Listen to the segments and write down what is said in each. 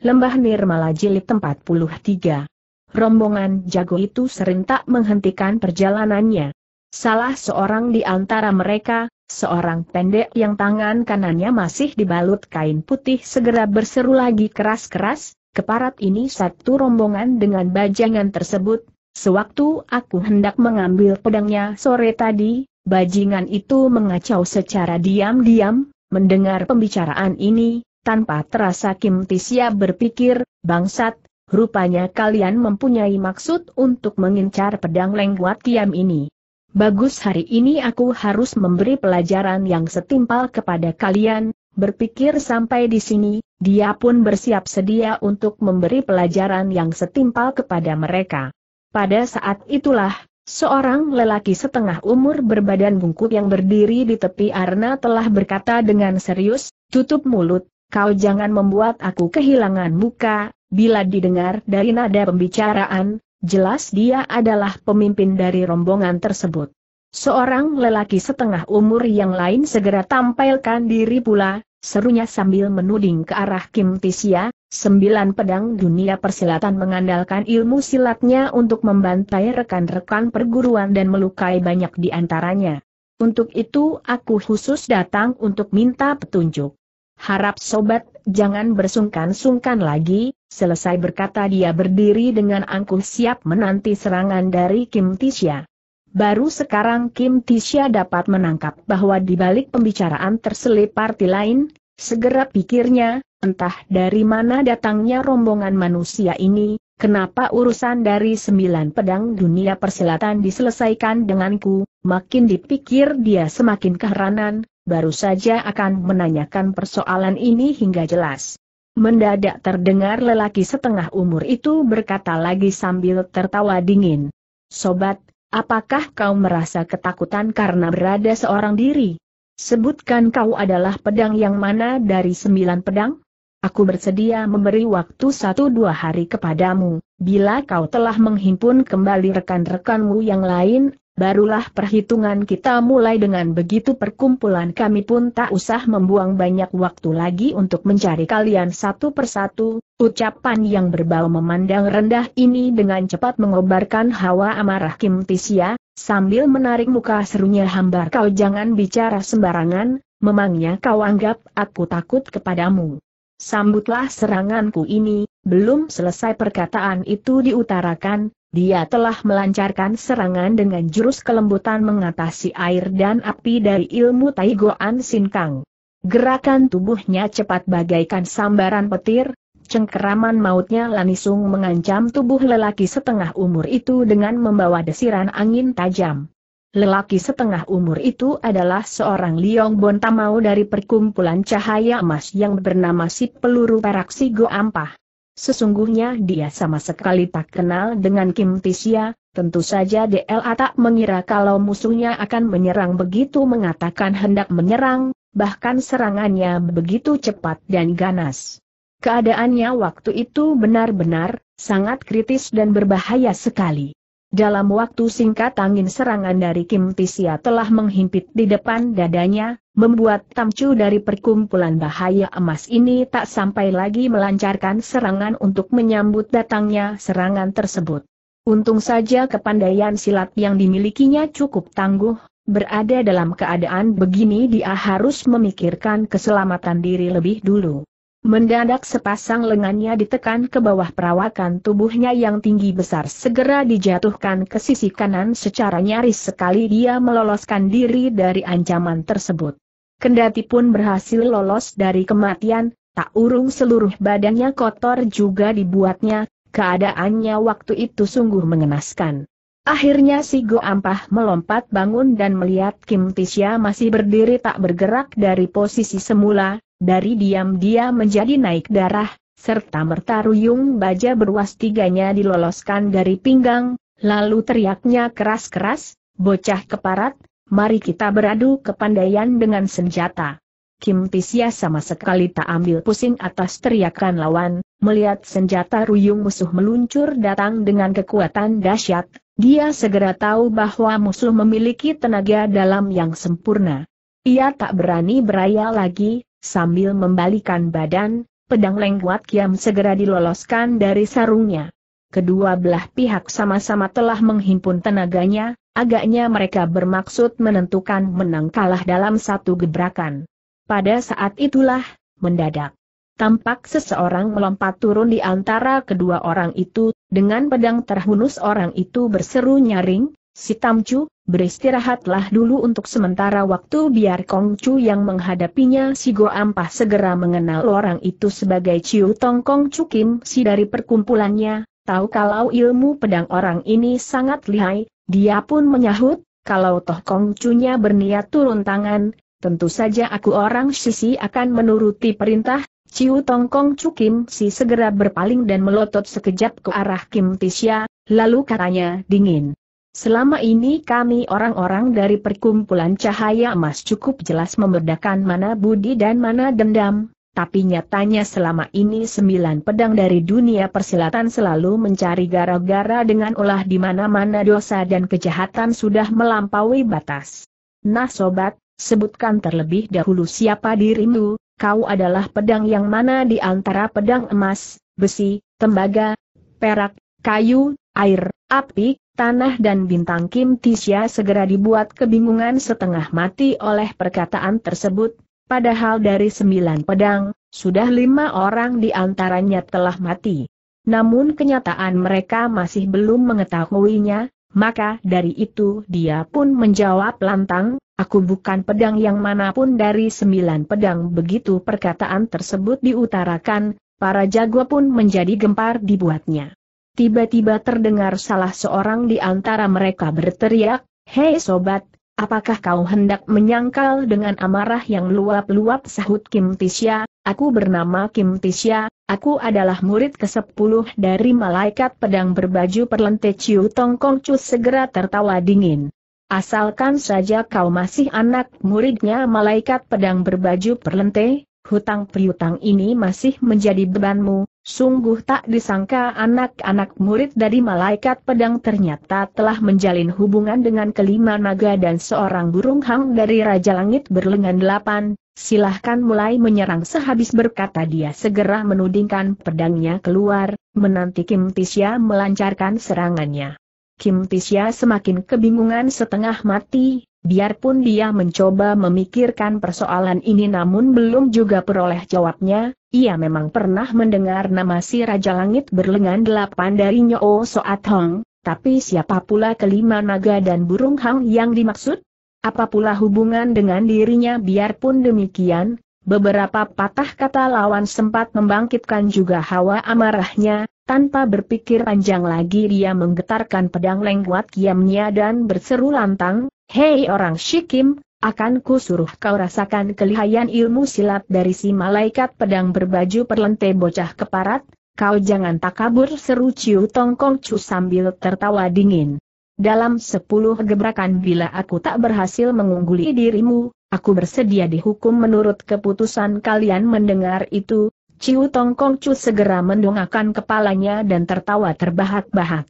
Lembah Nirmala Jilid 43. Rombongan jago itu serentak menghentikan perjalanannya. Salah seorang di antara mereka, seorang pendek yang tangan kanannya masih dibalut kain putih segera berseru lagi keras-keras, keparat ini satu rombongan dengan bajangan tersebut, sewaktu aku hendak mengambil pedangnya sore tadi, bajingan itu mengacau secara diam-diam, mendengar pembicaraan ini, tanpa terasa Kim Tisia berpikir, bangsat, rupanya kalian mempunyai maksud untuk mengincar pedang lengkuat kiam ini. Bagus hari ini aku harus memberi pelajaran yang setimpal kepada kalian, berpikir sampai di sini, dia pun bersiap sedia untuk memberi pelajaran yang setimpal kepada mereka. Pada saat itulah, Seorang lelaki setengah umur berbadan bungkuk yang berdiri di tepi arena telah berkata dengan serius, tutup mulut, kau jangan membuat aku kehilangan muka, bila didengar dari nada pembicaraan, jelas dia adalah pemimpin dari rombongan tersebut. Seorang lelaki setengah umur yang lain segera tampilkan diri pula, serunya sambil menuding ke arah Kim Tisia, sembilan pedang dunia persilatan mengandalkan ilmu silatnya untuk membantai rekan-rekan perguruan dan melukai banyak di antaranya. Untuk itu aku khusus datang untuk minta petunjuk. Harap sobat, jangan bersungkan-sungkan lagi, selesai berkata dia berdiri dengan angkuh siap menanti serangan dari Kim Tisha. Baru sekarang Kim Tisha dapat menangkap bahwa di balik pembicaraan terselip parti lain, segera pikirnya, entah dari mana datangnya rombongan manusia ini, kenapa urusan dari sembilan pedang dunia persilatan diselesaikan denganku, makin dipikir dia semakin keheranan, baru saja akan menanyakan persoalan ini hingga jelas. Mendadak terdengar lelaki setengah umur itu berkata lagi sambil tertawa dingin. Sobat, apakah kau merasa ketakutan karena berada seorang diri? Sebutkan kau adalah pedang yang mana dari sembilan pedang? Aku bersedia memberi waktu satu dua hari kepadamu, bila kau telah menghimpun kembali rekan-rekanmu yang lain, Barulah perhitungan kita mulai dengan begitu perkumpulan kami pun tak usah membuang banyak waktu lagi untuk mencari kalian satu persatu, ucapan yang berbau memandang rendah ini dengan cepat mengobarkan hawa amarah Kim Tisya, sambil menarik muka serunya hambar kau jangan bicara sembarangan, memangnya kau anggap aku takut kepadamu. Sambutlah seranganku ini, belum selesai perkataan itu diutarakan, dia telah melancarkan serangan dengan jurus kelembutan mengatasi air dan api dari ilmu Taigoan Sinkang. Gerakan tubuhnya cepat bagaikan sambaran petir, cengkeraman mautnya langsung mengancam tubuh lelaki setengah umur itu dengan membawa desiran angin tajam. Lelaki setengah umur itu adalah seorang Liong Bontamau dari perkumpulan cahaya emas yang bernama si peluru Paraksi Goampah. Sesungguhnya dia sama sekali tak kenal dengan Kim Tisya, tentu saja DLA tak mengira kalau musuhnya akan menyerang begitu mengatakan hendak menyerang, bahkan serangannya begitu cepat dan ganas. Keadaannya waktu itu benar-benar sangat kritis dan berbahaya sekali. Dalam waktu singkat angin serangan dari Kim Tisia telah menghimpit di depan dadanya, membuat Tamcu dari perkumpulan bahaya emas ini tak sampai lagi melancarkan serangan untuk menyambut datangnya serangan tersebut. Untung saja kepandaian silat yang dimilikinya cukup tangguh, berada dalam keadaan begini dia harus memikirkan keselamatan diri lebih dulu. Mendadak sepasang lengannya ditekan ke bawah perawakan tubuhnya yang tinggi besar segera dijatuhkan ke sisi kanan secara nyaris sekali dia meloloskan diri dari ancaman tersebut. Kendati pun berhasil lolos dari kematian, tak urung seluruh badannya kotor juga dibuatnya, keadaannya waktu itu sungguh mengenaskan. Akhirnya si Go Ampah melompat bangun dan melihat Kim Tisya masih berdiri tak bergerak dari posisi semula, dari diam-diam menjadi naik darah, serta merta mertaruyung baja beruas tiganya diloloskan dari pinggang, lalu teriaknya keras-keras, bocah keparat, mari kita beradu kepandaian dengan senjata. Kim Tisya sama sekali tak ambil pusing atas teriakan lawan, melihat senjata ruyung musuh meluncur datang dengan kekuatan dahsyat, dia segera tahu bahwa musuh memiliki tenaga dalam yang sempurna. Ia tak berani beraya lagi, Sambil membalikan badan, pedang lengkuat Kiam segera diloloskan dari sarungnya. Kedua belah pihak sama-sama telah menghimpun tenaganya, agaknya mereka bermaksud menentukan menang kalah dalam satu gebrakan. Pada saat itulah, mendadak. Tampak seseorang melompat turun di antara kedua orang itu, dengan pedang terhunus orang itu berseru nyaring, Si Tamcu, beristirahatlah dulu untuk sementara waktu biar Kongcu yang menghadapinya si Go Ampah segera mengenal orang itu sebagai Ciu Tong Chu Kim si dari perkumpulannya, tahu kalau ilmu pedang orang ini sangat lihai, dia pun menyahut, kalau toh Kongcunya berniat turun tangan, tentu saja aku orang sisi akan menuruti perintah, Ciu Tong Chu Kim si segera berpaling dan melotot sekejap ke arah Kim Tisya, lalu katanya dingin. Selama ini kami orang-orang dari perkumpulan cahaya emas cukup jelas membedakan mana budi dan mana dendam, tapi nyatanya selama ini sembilan pedang dari dunia persilatan selalu mencari gara-gara dengan ulah di mana-mana dosa dan kejahatan sudah melampaui batas. Nah sobat, sebutkan terlebih dahulu siapa dirimu, kau adalah pedang yang mana di antara pedang emas, besi, tembaga, perak, kayu, air, api, Tanah dan bintang Kim Tisya segera dibuat kebingungan setengah mati oleh perkataan tersebut, padahal dari sembilan pedang, sudah lima orang di antaranya telah mati. Namun kenyataan mereka masih belum mengetahuinya, maka dari itu dia pun menjawab lantang, aku bukan pedang yang manapun dari sembilan pedang begitu perkataan tersebut diutarakan, para jago pun menjadi gempar dibuatnya. Tiba-tiba terdengar salah seorang di antara mereka berteriak, Hei sobat, apakah kau hendak menyangkal dengan amarah yang luap-luap sahut Kim Tisya, aku bernama Kim Tisya, aku adalah murid ke-10 dari malaikat pedang berbaju perlente Ciu Tong Kong Chu segera tertawa dingin. Asalkan saja kau masih anak muridnya malaikat pedang berbaju perlente, hutang piutang ini masih menjadi bebanmu, Sungguh tak disangka anak-anak murid dari malaikat pedang ternyata telah menjalin hubungan dengan kelima naga dan seorang burung hang dari Raja Langit berlengan delapan, silahkan mulai menyerang sehabis berkata dia segera menudingkan pedangnya keluar, menanti Kim Tisya melancarkan serangannya. Kim Tisya semakin kebingungan setengah mati, Biarpun dia mencoba memikirkan persoalan ini namun belum juga peroleh jawabnya, ia memang pernah mendengar nama si Raja Langit berlengan delapan dari Nyo Soat Hong, tapi siapa pula kelima naga dan burung hang yang dimaksud? Apa pula hubungan dengan dirinya biarpun demikian, beberapa patah kata lawan sempat membangkitkan juga hawa amarahnya, tanpa berpikir panjang lagi dia menggetarkan pedang lengkuat kiamnya dan berseru lantang, Hei orang Shikim, akan ku suruh kau rasakan kelihayan ilmu silat dari si malaikat pedang berbaju perlente bocah keparat, kau jangan takabur seru Ciu Tongkong Chu sambil tertawa dingin. Dalam sepuluh gebrakan bila aku tak berhasil mengungguli dirimu, aku bersedia dihukum menurut keputusan kalian mendengar itu, Ciu Tongkong Chu segera mendongakkan kepalanya dan tertawa terbahak-bahak.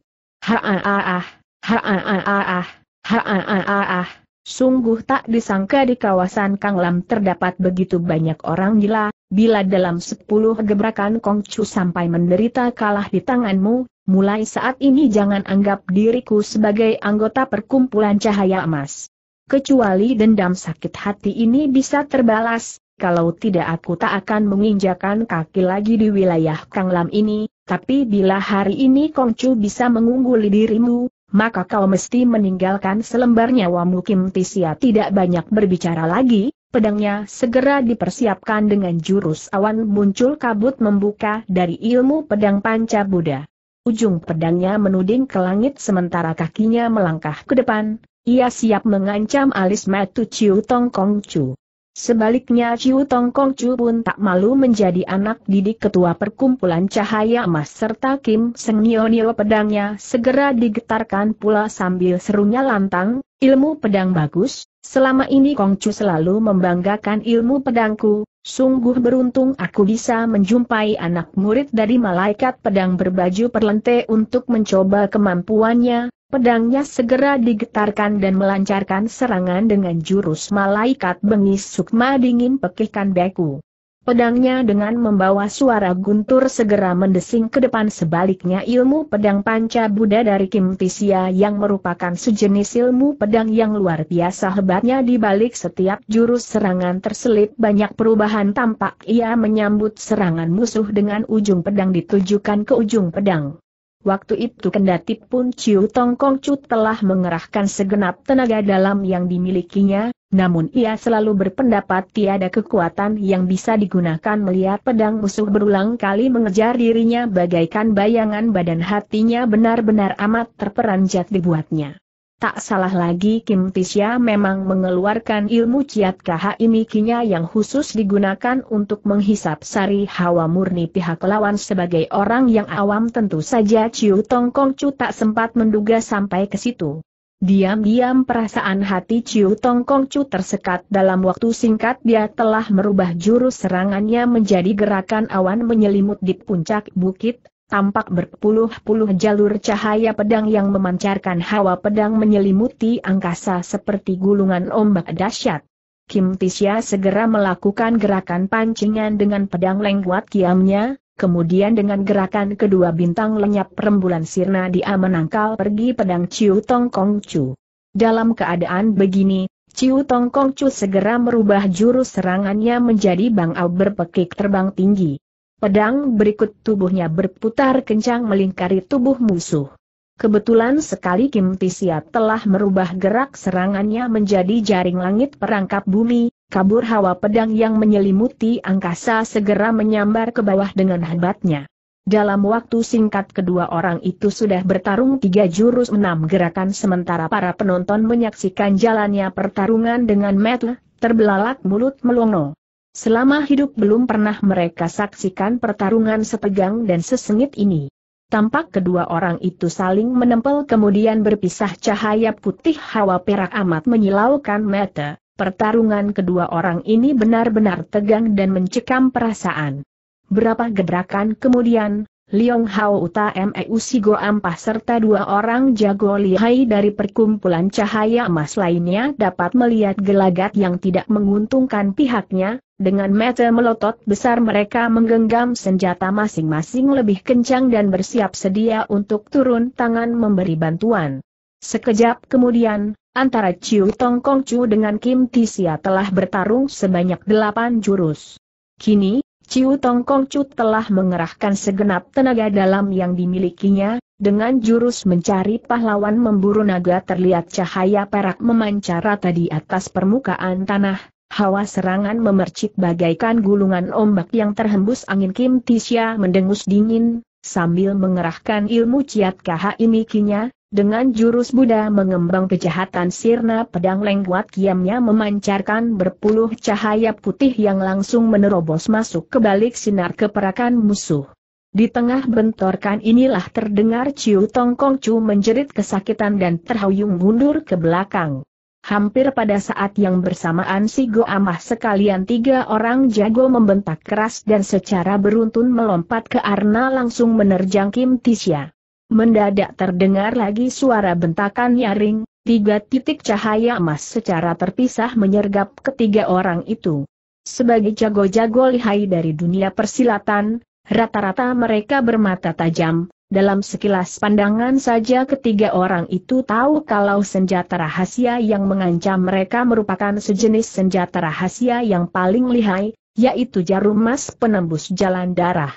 Ha ah ah ah, ha ah ah ah ha ah, ah, ah, sungguh tak disangka di kawasan Kanglam terdapat begitu banyak orang gila, bila dalam sepuluh gebrakan Kongcu sampai menderita kalah di tanganmu, mulai saat ini jangan anggap diriku sebagai anggota perkumpulan cahaya emas. Kecuali dendam sakit hati ini bisa terbalas, kalau tidak aku tak akan menginjakan kaki lagi di wilayah Kanglam ini, tapi bila hari ini Kongcu bisa mengungguli dirimu, maka kau mesti meninggalkan selembar nyawamu Kim Tisia tidak banyak berbicara lagi, pedangnya segera dipersiapkan dengan jurus awan muncul kabut membuka dari ilmu pedang panca Buddha. Ujung pedangnya menuding ke langit sementara kakinya melangkah ke depan, ia siap mengancam alis Matu Chiu Tong Kong Chu. Sebaliknya Ciu Tong Kong Chu pun tak malu menjadi anak didik ketua perkumpulan cahaya emas serta Kim Seng Nio Nio pedangnya segera digetarkan pula sambil serunya lantang, ilmu pedang bagus, selama ini Kong Chu selalu membanggakan ilmu pedangku, sungguh beruntung aku bisa menjumpai anak murid dari malaikat pedang berbaju perlente untuk mencoba kemampuannya, Pedangnya segera digetarkan dan melancarkan serangan dengan jurus malaikat bengis sukma dingin pekihkan beku. Pedangnya dengan membawa suara guntur segera mendesing ke depan sebaliknya ilmu pedang panca Buddha dari Kim Tisia yang merupakan sejenis ilmu pedang yang luar biasa hebatnya di balik setiap jurus serangan terselip banyak perubahan tampak ia menyambut serangan musuh dengan ujung pedang ditujukan ke ujung pedang. Waktu itu kendati pun Ciu Tong Kong Chu telah mengerahkan segenap tenaga dalam yang dimilikinya, namun ia selalu berpendapat tiada kekuatan yang bisa digunakan melihat pedang musuh berulang kali mengejar dirinya bagaikan bayangan badan hatinya benar-benar amat terperanjat dibuatnya. Tak salah lagi Kim Tisya memang mengeluarkan ilmu ciat kahimikinya yang khusus digunakan untuk menghisap sari hawa murni pihak lawan sebagai orang yang awam tentu saja Ciu Tong Kong Chu tak sempat menduga sampai ke situ. Diam-diam perasaan hati Ciu Tong Kong Chu tersekat dalam waktu singkat dia telah merubah jurus serangannya menjadi gerakan awan menyelimut di puncak bukit, tampak berpuluh-puluh jalur cahaya pedang yang memancarkan hawa pedang menyelimuti angkasa seperti gulungan ombak dahsyat. Kim Tisya segera melakukan gerakan pancingan dengan pedang lengkuat kiamnya, kemudian dengan gerakan kedua bintang lenyap rembulan sirna dia menangkal pergi pedang Ciu Tong Kong Chu. Dalam keadaan begini, Ciu Tong Kong Chu segera merubah jurus serangannya menjadi bangau berpekik terbang tinggi. Pedang berikut tubuhnya berputar kencang melingkari tubuh musuh. Kebetulan sekali Kim Tisia telah merubah gerak serangannya menjadi jaring langit perangkap bumi, kabur hawa pedang yang menyelimuti angkasa segera menyambar ke bawah dengan hebatnya. Dalam waktu singkat kedua orang itu sudah bertarung tiga jurus enam gerakan sementara para penonton menyaksikan jalannya pertarungan dengan metu, terbelalak mulut melongo. Selama hidup belum pernah mereka saksikan pertarungan setegang dan sesengit ini. Tampak kedua orang itu saling menempel kemudian berpisah cahaya putih hawa perak amat menyilaukan mata. Pertarungan kedua orang ini benar-benar tegang dan mencekam perasaan. Berapa gebrakan kemudian, Liong Hao Uta Meu Sigo Ampah serta dua orang jago lihai dari perkumpulan cahaya emas lainnya dapat melihat gelagat yang tidak menguntungkan pihaknya, dengan mata melotot besar mereka menggenggam senjata masing-masing lebih kencang dan bersiap sedia untuk turun tangan memberi bantuan. Sekejap kemudian, antara Chiu Tong Kong Chu dengan Kim Tisia telah bertarung sebanyak delapan jurus. Kini, Ciu Tong Kong Chu telah mengerahkan segenap tenaga dalam yang dimilikinya, dengan jurus mencari pahlawan memburu naga terlihat cahaya perak memancar rata di atas permukaan tanah, hawa serangan memercik bagaikan gulungan ombak yang terhembus angin Kim Tisya mendengus dingin, sambil mengerahkan ilmu ciat kaha imikinya, dengan jurus Buddha mengembang kejahatan sirna pedang lengkuat kiamnya memancarkan berpuluh cahaya putih yang langsung menerobos masuk ke balik sinar keperakan musuh. Di tengah bentorkan inilah terdengar Ciu Tong Kong Chu menjerit kesakitan dan terhuyung mundur ke belakang. Hampir pada saat yang bersamaan si Go Amah sekalian tiga orang jago membentak keras dan secara beruntun melompat ke Arna langsung menerjang Kim Tisya. Mendadak terdengar lagi suara bentakan nyaring, tiga titik cahaya emas secara terpisah menyergap ketiga orang itu. Sebagai jago-jago lihai dari dunia persilatan, rata-rata mereka bermata tajam, dalam sekilas pandangan saja ketiga orang itu tahu kalau senjata rahasia yang mengancam mereka merupakan sejenis senjata rahasia yang paling lihai, yaitu jarum emas penembus jalan darah.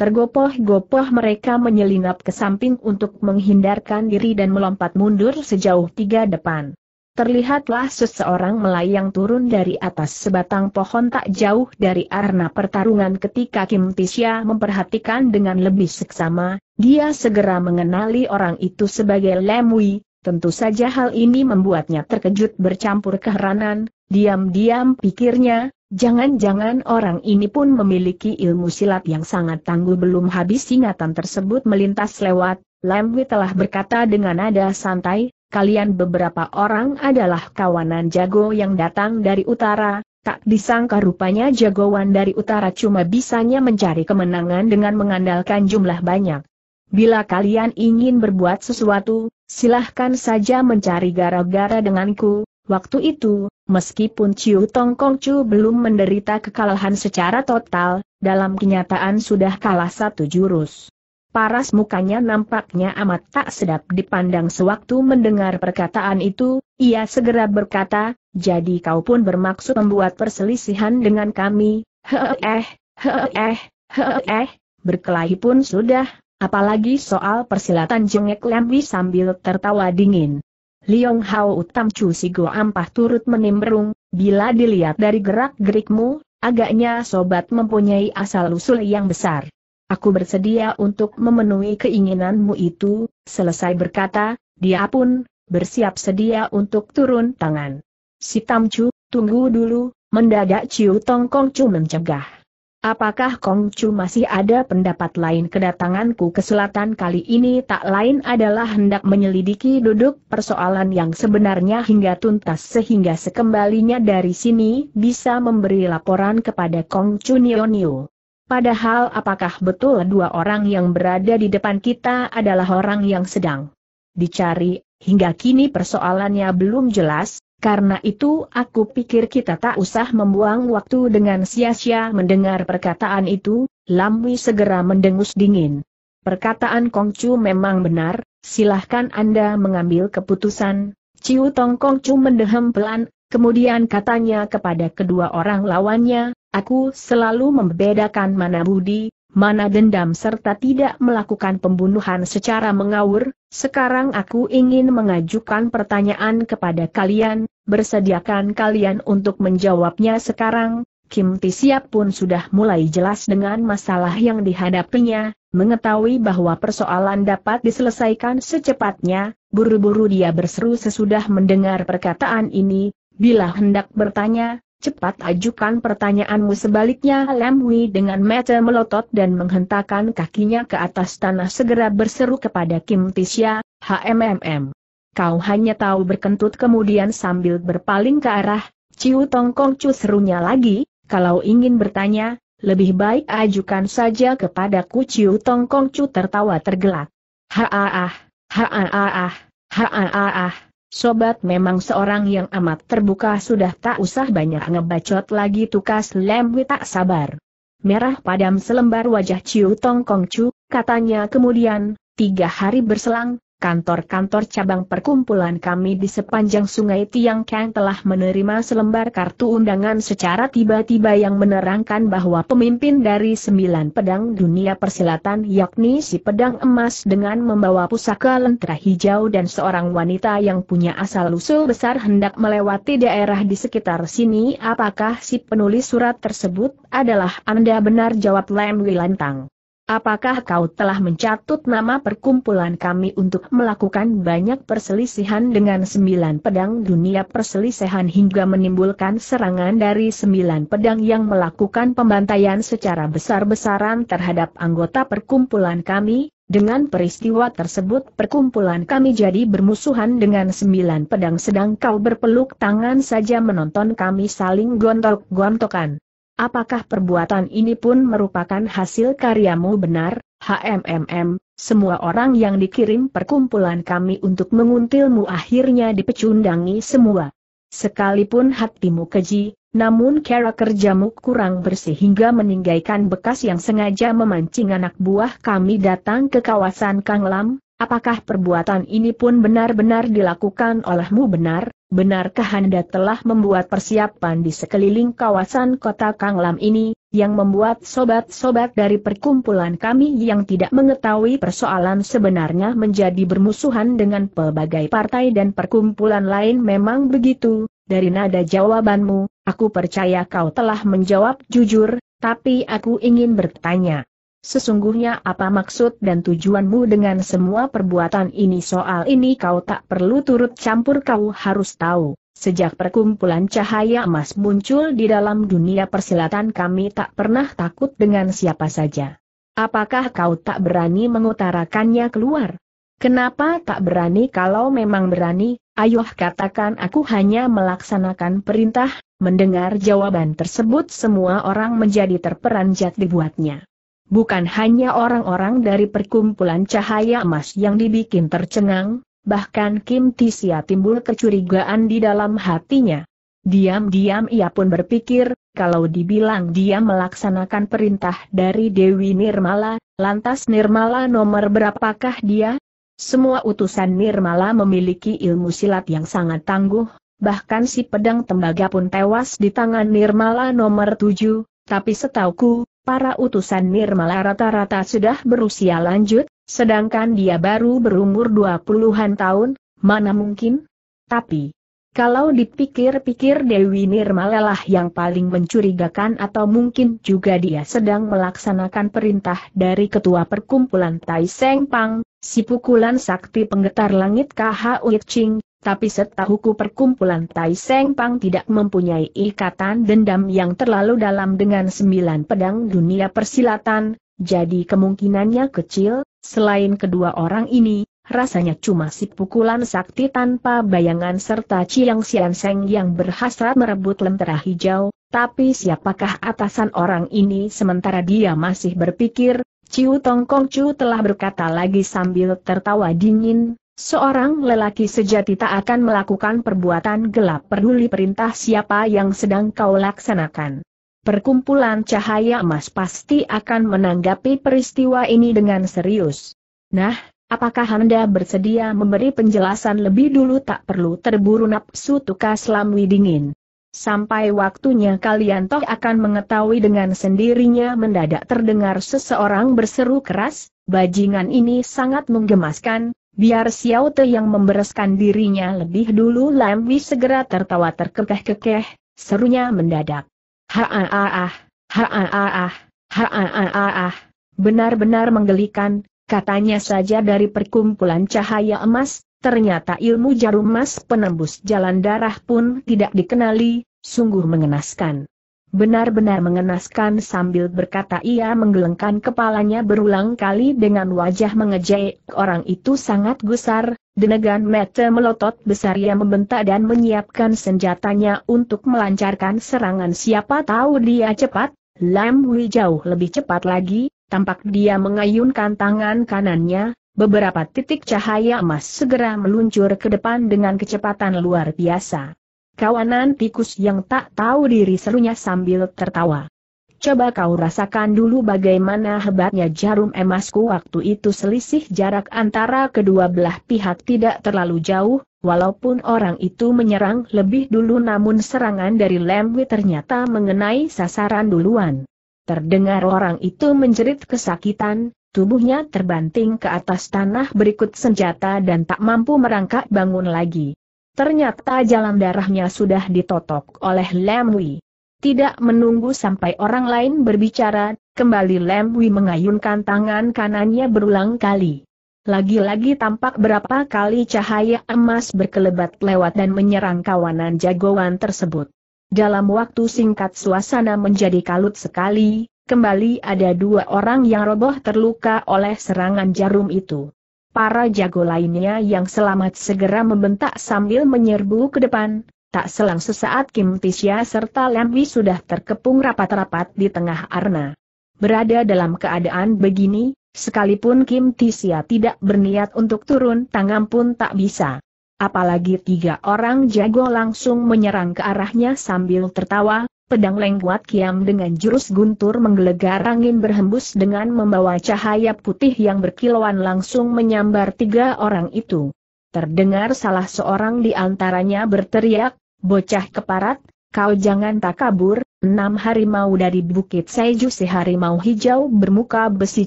Tergopoh-gopoh mereka menyelinap ke samping untuk menghindarkan diri dan melompat mundur sejauh tiga depan. Terlihatlah seseorang melayang turun dari atas sebatang pohon tak jauh dari arena pertarungan ketika Kim Tisya memperhatikan dengan lebih seksama, dia segera mengenali orang itu sebagai Lemui, tentu saja hal ini membuatnya terkejut bercampur keheranan, diam-diam pikirnya, Jangan-jangan orang ini pun memiliki ilmu silat yang sangat tangguh belum habis ingatan tersebut melintas lewat, Lemwi telah berkata dengan nada santai, kalian beberapa orang adalah kawanan jago yang datang dari utara, tak disangka rupanya jagoan dari utara cuma bisanya mencari kemenangan dengan mengandalkan jumlah banyak. Bila kalian ingin berbuat sesuatu, silahkan saja mencari gara-gara denganku, Waktu itu, meskipun Chiu Tong Kong Chu belum menderita kekalahan secara total, dalam kenyataan sudah kalah satu jurus. Paras mukanya nampaknya amat tak sedap dipandang sewaktu mendengar perkataan itu, ia segera berkata, jadi kau pun bermaksud membuat perselisihan dengan kami, heeh, heeh, heeh, berkelahi pun sudah, apalagi soal persilatan jengek Lembi sambil tertawa dingin. Liong Hao Utam Chu Sigo Ampah turut menimbrung, bila dilihat dari gerak-gerikmu, agaknya sobat mempunyai asal-usul yang besar. Aku bersedia untuk memenuhi keinginanmu itu, selesai berkata, dia pun, bersiap sedia untuk turun tangan. Si Tam Chu, tunggu dulu, mendadak Ciu Tongkong Chu mencegah. Apakah Kongcu masih ada pendapat lain kedatanganku ke selatan kali ini tak lain adalah hendak menyelidiki duduk persoalan yang sebenarnya hingga tuntas sehingga sekembalinya dari sini bisa memberi laporan kepada Kongcu Nio. Padahal apakah betul dua orang yang berada di depan kita adalah orang yang sedang dicari, hingga kini persoalannya belum jelas, karena itu aku pikir kita tak usah membuang waktu dengan sia-sia mendengar perkataan itu, Lamwi segera mendengus dingin. Perkataan Kongcu memang benar, silahkan Anda mengambil keputusan. Ciu Tong Kongcu mendehem pelan, kemudian katanya kepada kedua orang lawannya, aku selalu membedakan mana budi, mana dendam serta tidak melakukan pembunuhan secara mengawur, sekarang aku ingin mengajukan pertanyaan kepada kalian, bersediakan kalian untuk menjawabnya sekarang, Kim Tisiap pun sudah mulai jelas dengan masalah yang dihadapinya, mengetahui bahwa persoalan dapat diselesaikan secepatnya, buru-buru dia berseru sesudah mendengar perkataan ini, bila hendak bertanya, Cepat ajukan pertanyaanmu sebaliknya Lam Hui dengan mata melotot dan menghentakkan kakinya ke atas tanah segera berseru kepada Kim Tisya, HMMM. Kau hanya tahu berkentut kemudian sambil berpaling ke arah, Ciu Tong Kong Chu serunya lagi, kalau ingin bertanya, lebih baik ajukan saja kepadaku Ciu Tong Kong Chu tertawa tergelak. Haaah, haaah, haaah, haaah. Sobat memang seorang yang amat terbuka sudah tak usah banyak ngebacot lagi tukas Lemwi tak sabar. Merah padam selembar wajah Ciu Tong Kong Chu, katanya kemudian, tiga hari berselang, kantor-kantor cabang perkumpulan kami di sepanjang sungai Tiang Kang telah menerima selembar kartu undangan secara tiba-tiba yang menerangkan bahwa pemimpin dari sembilan pedang dunia persilatan yakni si pedang emas dengan membawa pusaka lentera hijau dan seorang wanita yang punya asal-usul besar hendak melewati daerah di sekitar sini apakah si penulis surat tersebut adalah Anda benar jawab Lem Wilantang. Apakah kau telah mencatut nama perkumpulan kami untuk melakukan banyak perselisihan dengan sembilan pedang dunia perselisihan hingga menimbulkan serangan dari sembilan pedang yang melakukan pembantaian secara besar-besaran terhadap anggota perkumpulan kami? Dengan peristiwa tersebut perkumpulan kami jadi bermusuhan dengan sembilan pedang sedang kau berpeluk tangan saja menonton kami saling gontok-gontokan. Apakah perbuatan ini pun merupakan hasil karyamu benar, HMMM, semua orang yang dikirim perkumpulan kami untuk menguntilmu akhirnya dipecundangi semua. Sekalipun hatimu keji, namun cara kerjamu kurang bersih hingga meninggalkan bekas yang sengaja memancing anak buah kami datang ke kawasan Kanglam, apakah perbuatan ini pun benar-benar dilakukan olehmu benar, benarkah Anda telah membuat persiapan di sekeliling kawasan kota Kanglam ini, yang membuat sobat-sobat dari perkumpulan kami yang tidak mengetahui persoalan sebenarnya menjadi bermusuhan dengan pelbagai partai dan perkumpulan lain memang begitu, dari nada jawabanmu, aku percaya kau telah menjawab jujur, tapi aku ingin bertanya. Sesungguhnya apa maksud dan tujuanmu dengan semua perbuatan ini soal ini kau tak perlu turut campur kau harus tahu. Sejak perkumpulan cahaya emas muncul di dalam dunia persilatan kami tak pernah takut dengan siapa saja. Apakah kau tak berani mengutarakannya keluar? Kenapa tak berani kalau memang berani, ayoh katakan aku hanya melaksanakan perintah, mendengar jawaban tersebut semua orang menjadi terperanjat dibuatnya. Bukan hanya orang-orang dari perkumpulan cahaya emas yang dibikin tercengang, bahkan Kim Tisia timbul kecurigaan di dalam hatinya. Diam-diam ia pun berpikir, kalau dibilang dia melaksanakan perintah dari Dewi Nirmala, lantas Nirmala nomor berapakah dia? Semua utusan Nirmala memiliki ilmu silat yang sangat tangguh, bahkan si pedang tembaga pun tewas di tangan Nirmala nomor tujuh, tapi setauku, para utusan Nirmala rata-rata sudah berusia lanjut, sedangkan dia baru berumur 20-an tahun, mana mungkin? Tapi, kalau dipikir-pikir Dewi Nirmala lah yang paling mencurigakan atau mungkin juga dia sedang melaksanakan perintah dari ketua perkumpulan Tai Seng Pang, si pukulan sakti penggetar langit KH Uit Ching, tapi setahuku perkumpulan Tai Seng Pang tidak mempunyai ikatan dendam yang terlalu dalam dengan sembilan pedang dunia persilatan, jadi kemungkinannya kecil, selain kedua orang ini, rasanya cuma si pukulan sakti tanpa bayangan serta Ciang Sian Seng yang berhasrat merebut lentera hijau, tapi siapakah atasan orang ini sementara dia masih berpikir, Ciu Tong Kong Chu telah berkata lagi sambil tertawa dingin, Seorang lelaki sejati tak akan melakukan perbuatan gelap peduli perintah siapa yang sedang kau laksanakan. Perkumpulan cahaya emas pasti akan menanggapi peristiwa ini dengan serius. Nah, Apakah Anda bersedia memberi penjelasan lebih dulu tak perlu terburu nafsu tukas lamwi dingin? Sampai waktunya kalian toh akan mengetahui dengan sendirinya mendadak terdengar seseorang berseru keras, bajingan ini sangat menggemaskan, Biar Xiao Te yang membereskan dirinya lebih dulu Lam Wi segera tertawa terkekeh-kekeh, serunya mendadak. Ha-ah-ah, ha-ah-ah, ha-ah-ah, benar-benar menggelikan, katanya saja dari perkumpulan cahaya emas, ternyata ilmu jarum emas penembus jalan darah pun tidak dikenali, sungguh mengenaskan. Benar-benar mengenaskan sambil berkata ia menggelengkan kepalanya berulang kali dengan wajah mengejek. Orang itu sangat gusar, denegan mata melotot besar ia membentak dan menyiapkan senjatanya untuk melancarkan serangan siapa tahu dia cepat, Lam Hui jauh lebih cepat lagi, tampak dia mengayunkan tangan kanannya, beberapa titik cahaya emas segera meluncur ke depan dengan kecepatan luar biasa. Kawanan tikus yang tak tahu diri serunya sambil tertawa. Coba kau rasakan dulu bagaimana hebatnya jarum emasku waktu itu selisih jarak antara kedua belah pihak tidak terlalu jauh, walaupun orang itu menyerang lebih dulu namun serangan dari Lemwi ternyata mengenai sasaran duluan. Terdengar orang itu menjerit kesakitan, tubuhnya terbanting ke atas tanah berikut senjata dan tak mampu merangkak bangun lagi. Ternyata jalan darahnya sudah ditotok oleh Lam Wei. Tidak menunggu sampai orang lain berbicara, kembali Lam Wei mengayunkan tangan kanannya berulang kali. Lagi-lagi tampak berapa kali cahaya emas berkelebat lewat dan menyerang kawanan jagoan tersebut. Dalam waktu singkat suasana menjadi kalut sekali, kembali ada dua orang yang roboh terluka oleh serangan jarum itu. Para jago lainnya yang selamat segera membentak sambil menyerbu ke depan, tak selang sesaat Kim Tisya serta Wi sudah terkepung rapat-rapat di tengah arna. Berada dalam keadaan begini, sekalipun Kim Tisya tidak berniat untuk turun tangan pun tak bisa. Apalagi tiga orang jago langsung menyerang ke arahnya sambil tertawa, pedang lengkuat kiam dengan jurus guntur menggelegar angin berhembus dengan membawa cahaya putih yang berkilauan langsung menyambar tiga orang itu. Terdengar salah seorang di antaranya berteriak, bocah keparat, Kau jangan tak kabur, enam harimau dari Bukit Seju si harimau hijau bermuka besi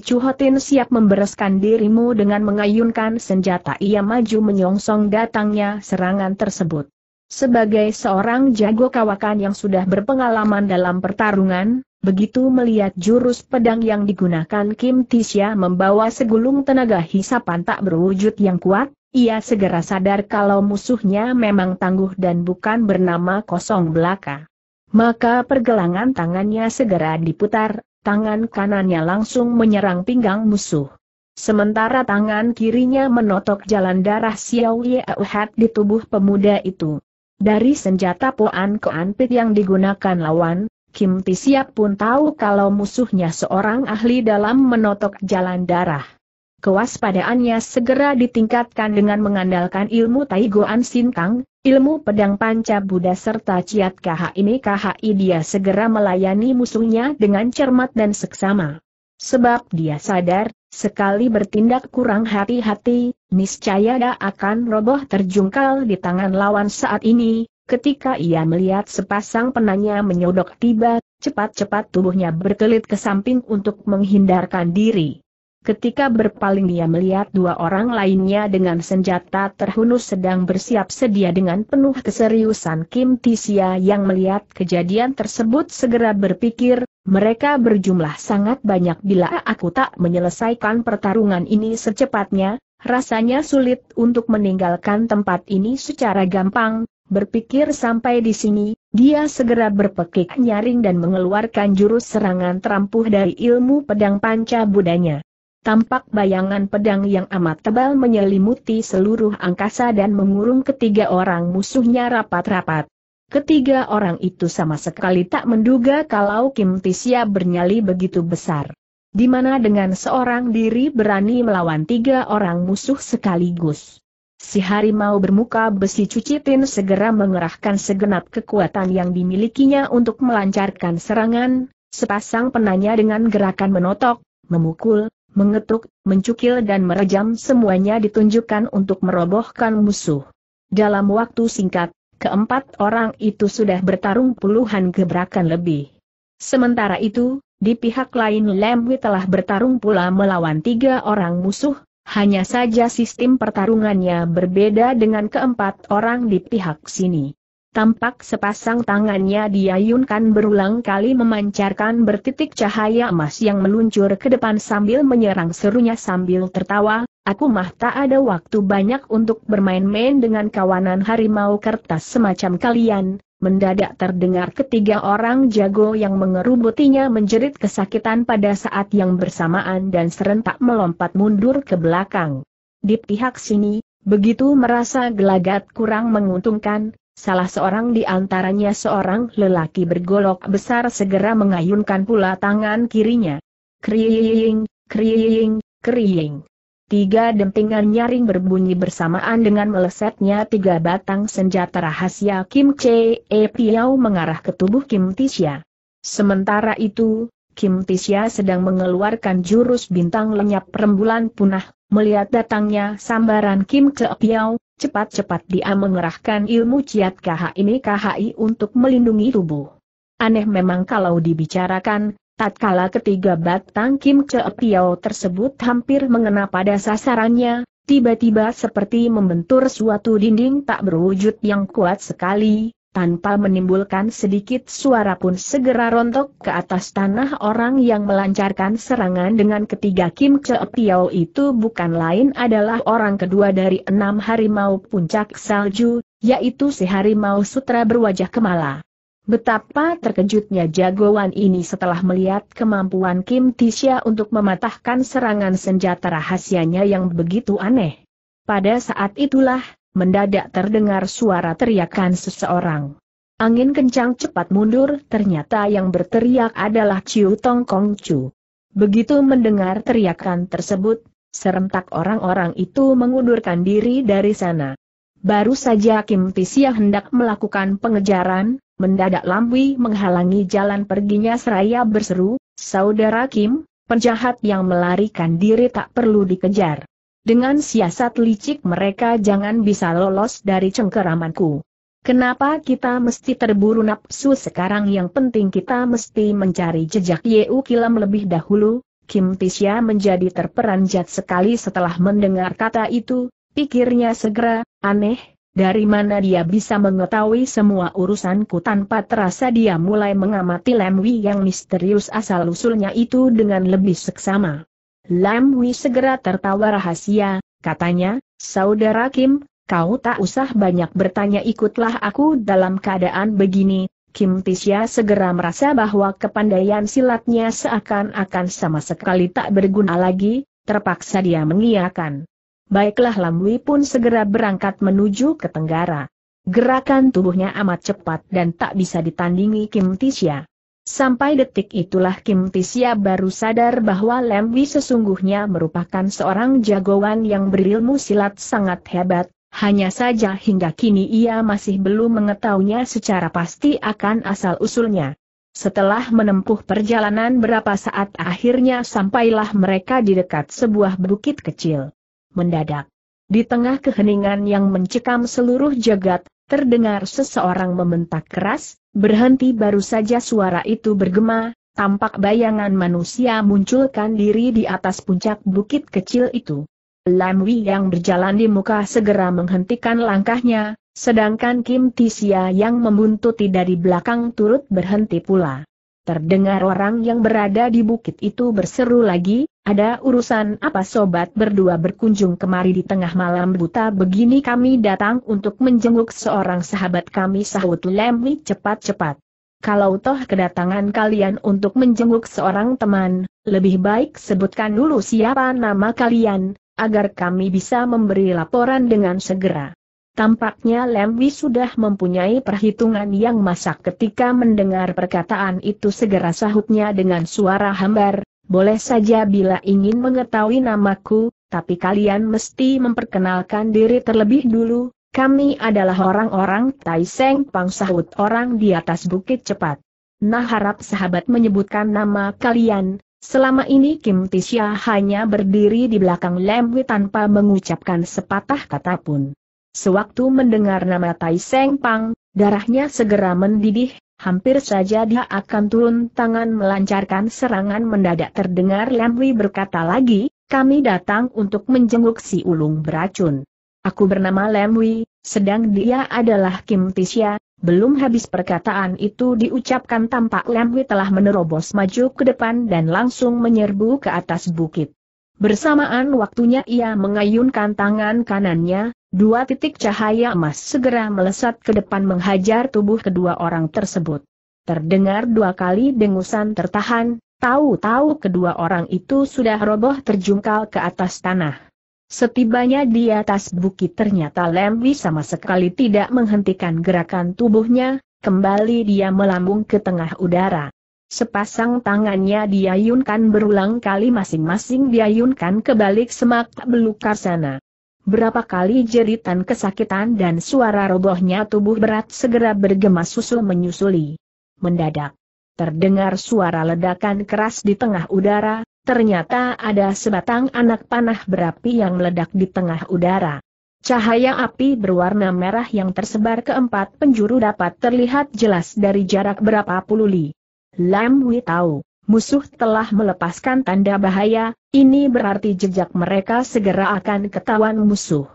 Cuhotin siap membereskan dirimu dengan mengayunkan senjata ia maju menyongsong datangnya serangan tersebut. Sebagai seorang jago kawakan yang sudah berpengalaman dalam pertarungan, begitu melihat jurus pedang yang digunakan Kim Tisha membawa segulung tenaga hisapan tak berwujud yang kuat, ia segera sadar kalau musuhnya memang tangguh dan bukan bernama kosong belaka. Maka pergelangan tangannya segera diputar, tangan kanannya langsung menyerang pinggang musuh. Sementara tangan kirinya menotok jalan darah Xiao Yeuhat di tubuh pemuda itu. Dari senjata Poan ke Anpit yang digunakan lawan, Kim Tisiap pun tahu kalau musuhnya seorang ahli dalam menotok jalan darah. Kewaspadaannya segera ditingkatkan dengan mengandalkan ilmu Taigoan Sintang, ilmu pedang panca Buddha serta ciat KH ini KHI dia segera melayani musuhnya dengan cermat dan seksama. Sebab dia sadar, sekali bertindak kurang hati-hati, niscaya dia akan roboh terjungkal di tangan lawan saat ini, ketika ia melihat sepasang penanya menyodok tiba, cepat-cepat tubuhnya berkelit ke samping untuk menghindarkan diri. Ketika berpaling dia melihat dua orang lainnya dengan senjata terhunus sedang bersiap sedia dengan penuh keseriusan Kim Tisia yang melihat kejadian tersebut segera berpikir, mereka berjumlah sangat banyak bila aku tak menyelesaikan pertarungan ini secepatnya, rasanya sulit untuk meninggalkan tempat ini secara gampang, berpikir sampai di sini, dia segera berpekik nyaring dan mengeluarkan jurus serangan terampuh dari ilmu pedang panca budanya tampak bayangan pedang yang amat tebal menyelimuti seluruh angkasa dan mengurung ketiga orang musuhnya rapat-rapat. Ketiga orang itu sama sekali tak menduga kalau Kim Tisya bernyali begitu besar. Di mana dengan seorang diri berani melawan tiga orang musuh sekaligus. Si harimau bermuka besi cucitin segera mengerahkan segenap kekuatan yang dimilikinya untuk melancarkan serangan, sepasang penanya dengan gerakan menotok, memukul, mengetuk, mencukil dan merejam semuanya ditunjukkan untuk merobohkan musuh. Dalam waktu singkat, keempat orang itu sudah bertarung puluhan gebrakan lebih. Sementara itu, di pihak lain Lemwi telah bertarung pula melawan tiga orang musuh, hanya saja sistem pertarungannya berbeda dengan keempat orang di pihak sini. Tampak sepasang tangannya diayunkan berulang kali memancarkan bertitik cahaya emas yang meluncur ke depan sambil menyerang serunya sambil tertawa, aku mah tak ada waktu banyak untuk bermain-main dengan kawanan harimau kertas semacam kalian. Mendadak terdengar ketiga orang jago yang mengerubutinya menjerit kesakitan pada saat yang bersamaan dan serentak melompat mundur ke belakang. Di pihak sini, begitu merasa gelagat kurang menguntungkan, Salah seorang di antaranya seorang lelaki bergolok besar segera mengayunkan pula tangan kirinya. Kriing, kriing, kriing. Tiga dentingan nyaring berbunyi bersamaan dengan melesetnya tiga batang senjata rahasia Kim Che E Piao mengarah ke tubuh Kim Tisha. Sementara itu, Kim Tisha sedang mengeluarkan jurus bintang lenyap rembulan punah, melihat datangnya sambaran Kim Che Piao, Cepat-cepat dia mengerahkan ilmu ciat KH ini KHI untuk melindungi tubuh. Aneh memang kalau dibicarakan, tatkala ketiga batang Kim Chee Piao tersebut hampir mengena pada sasarannya, tiba-tiba seperti membentur suatu dinding tak berwujud yang kuat sekali, tanpa menimbulkan sedikit suara pun segera rontok ke atas tanah orang yang melancarkan serangan dengan ketiga Kim Cheo Piao itu bukan lain adalah orang kedua dari enam harimau puncak salju, yaitu si harimau sutra berwajah kemala. Betapa terkejutnya jagoan ini setelah melihat kemampuan Kim Tisha untuk mematahkan serangan senjata rahasianya yang begitu aneh. Pada saat itulah, mendadak terdengar suara teriakan seseorang. Angin kencang cepat mundur, ternyata yang berteriak adalah Ciu Tong Kong Chu. Begitu mendengar teriakan tersebut, serentak orang-orang itu mengundurkan diri dari sana. Baru saja Kim Tisia hendak melakukan pengejaran, mendadak Lamwi menghalangi jalan perginya seraya berseru, Saudara Kim, penjahat yang melarikan diri tak perlu dikejar. Dengan siasat licik mereka jangan bisa lolos dari cengkeramanku. Kenapa kita mesti terburu nafsu sekarang yang penting kita mesti mencari jejak Yeu Kilam lebih dahulu, Kim Tisya menjadi terperanjat sekali setelah mendengar kata itu, pikirnya segera, aneh, dari mana dia bisa mengetahui semua urusanku tanpa terasa dia mulai mengamati Lemwi yang misterius asal-usulnya itu dengan lebih seksama. Lam Hui segera tertawa rahasia, katanya, Saudara Kim, kau tak usah banyak bertanya ikutlah aku dalam keadaan begini. Kim Tisya segera merasa bahwa kepandaian silatnya seakan-akan sama sekali tak berguna lagi, terpaksa dia mengiakan. Baiklah Lamwi pun segera berangkat menuju ke Tenggara. Gerakan tubuhnya amat cepat dan tak bisa ditandingi Kim Tisya. Sampai detik itulah Kim Tisia baru sadar bahwa Lem Wi sesungguhnya merupakan seorang jagoan yang berilmu silat sangat hebat, hanya saja hingga kini ia masih belum mengetahuinya secara pasti akan asal-usulnya. Setelah menempuh perjalanan berapa saat akhirnya sampailah mereka di dekat sebuah bukit kecil. Mendadak, di tengah keheningan yang mencekam seluruh jagat, terdengar seseorang membentak keras, Berhenti baru saja suara itu bergema, tampak bayangan manusia munculkan diri di atas puncak bukit kecil itu. Lam Lamwi yang berjalan di muka segera menghentikan langkahnya, sedangkan Kim Tisia yang membuntuti dari belakang turut berhenti pula. Terdengar orang yang berada di bukit itu berseru lagi, ada urusan apa sobat berdua berkunjung kemari di tengah malam buta begini kami datang untuk menjenguk seorang sahabat kami sahut Lemmi cepat-cepat. Kalau toh kedatangan kalian untuk menjenguk seorang teman, lebih baik sebutkan dulu siapa nama kalian, agar kami bisa memberi laporan dengan segera. Tampaknya Lemwi sudah mempunyai perhitungan yang masak ketika mendengar perkataan itu segera sahutnya dengan suara hambar, boleh saja bila ingin mengetahui namaku, tapi kalian mesti memperkenalkan diri terlebih dulu, kami adalah orang-orang Taiseng Pang sahut orang di atas bukit cepat. Nah harap sahabat menyebutkan nama kalian, Selama ini Kim Tisha hanya berdiri di belakang Lemwi tanpa mengucapkan sepatah kata pun. Sewaktu mendengar nama Tai Seng Pang, darahnya segera mendidih, hampir saja dia akan turun tangan melancarkan serangan mendadak terdengar Lam Wei berkata lagi, kami datang untuk menjenguk si ulung beracun. Aku bernama Lam Wei, sedang dia adalah Kim Tisya, belum habis perkataan itu diucapkan tampak Lam Wei telah menerobos maju ke depan dan langsung menyerbu ke atas bukit. Bersamaan waktunya ia mengayunkan tangan kanannya, Dua titik cahaya emas segera melesat ke depan menghajar tubuh kedua orang tersebut. Terdengar dua kali dengusan tertahan, tahu-tahu kedua orang itu sudah roboh terjungkal ke atas tanah. Setibanya di atas bukit ternyata Lemwi sama sekali tidak menghentikan gerakan tubuhnya, kembali dia melambung ke tengah udara. Sepasang tangannya diayunkan berulang kali masing-masing diayunkan ke balik semak belukar sana. Berapa kali jeritan kesakitan dan suara robohnya tubuh berat segera bergema susul menyusuli. Mendadak. Terdengar suara ledakan keras di tengah udara, ternyata ada sebatang anak panah berapi yang meledak di tengah udara. Cahaya api berwarna merah yang tersebar ke empat penjuru dapat terlihat jelas dari jarak berapa puluh li. Lam Wei tahu musuh telah melepaskan tanda bahaya, ini berarti jejak mereka segera akan ketahuan musuh.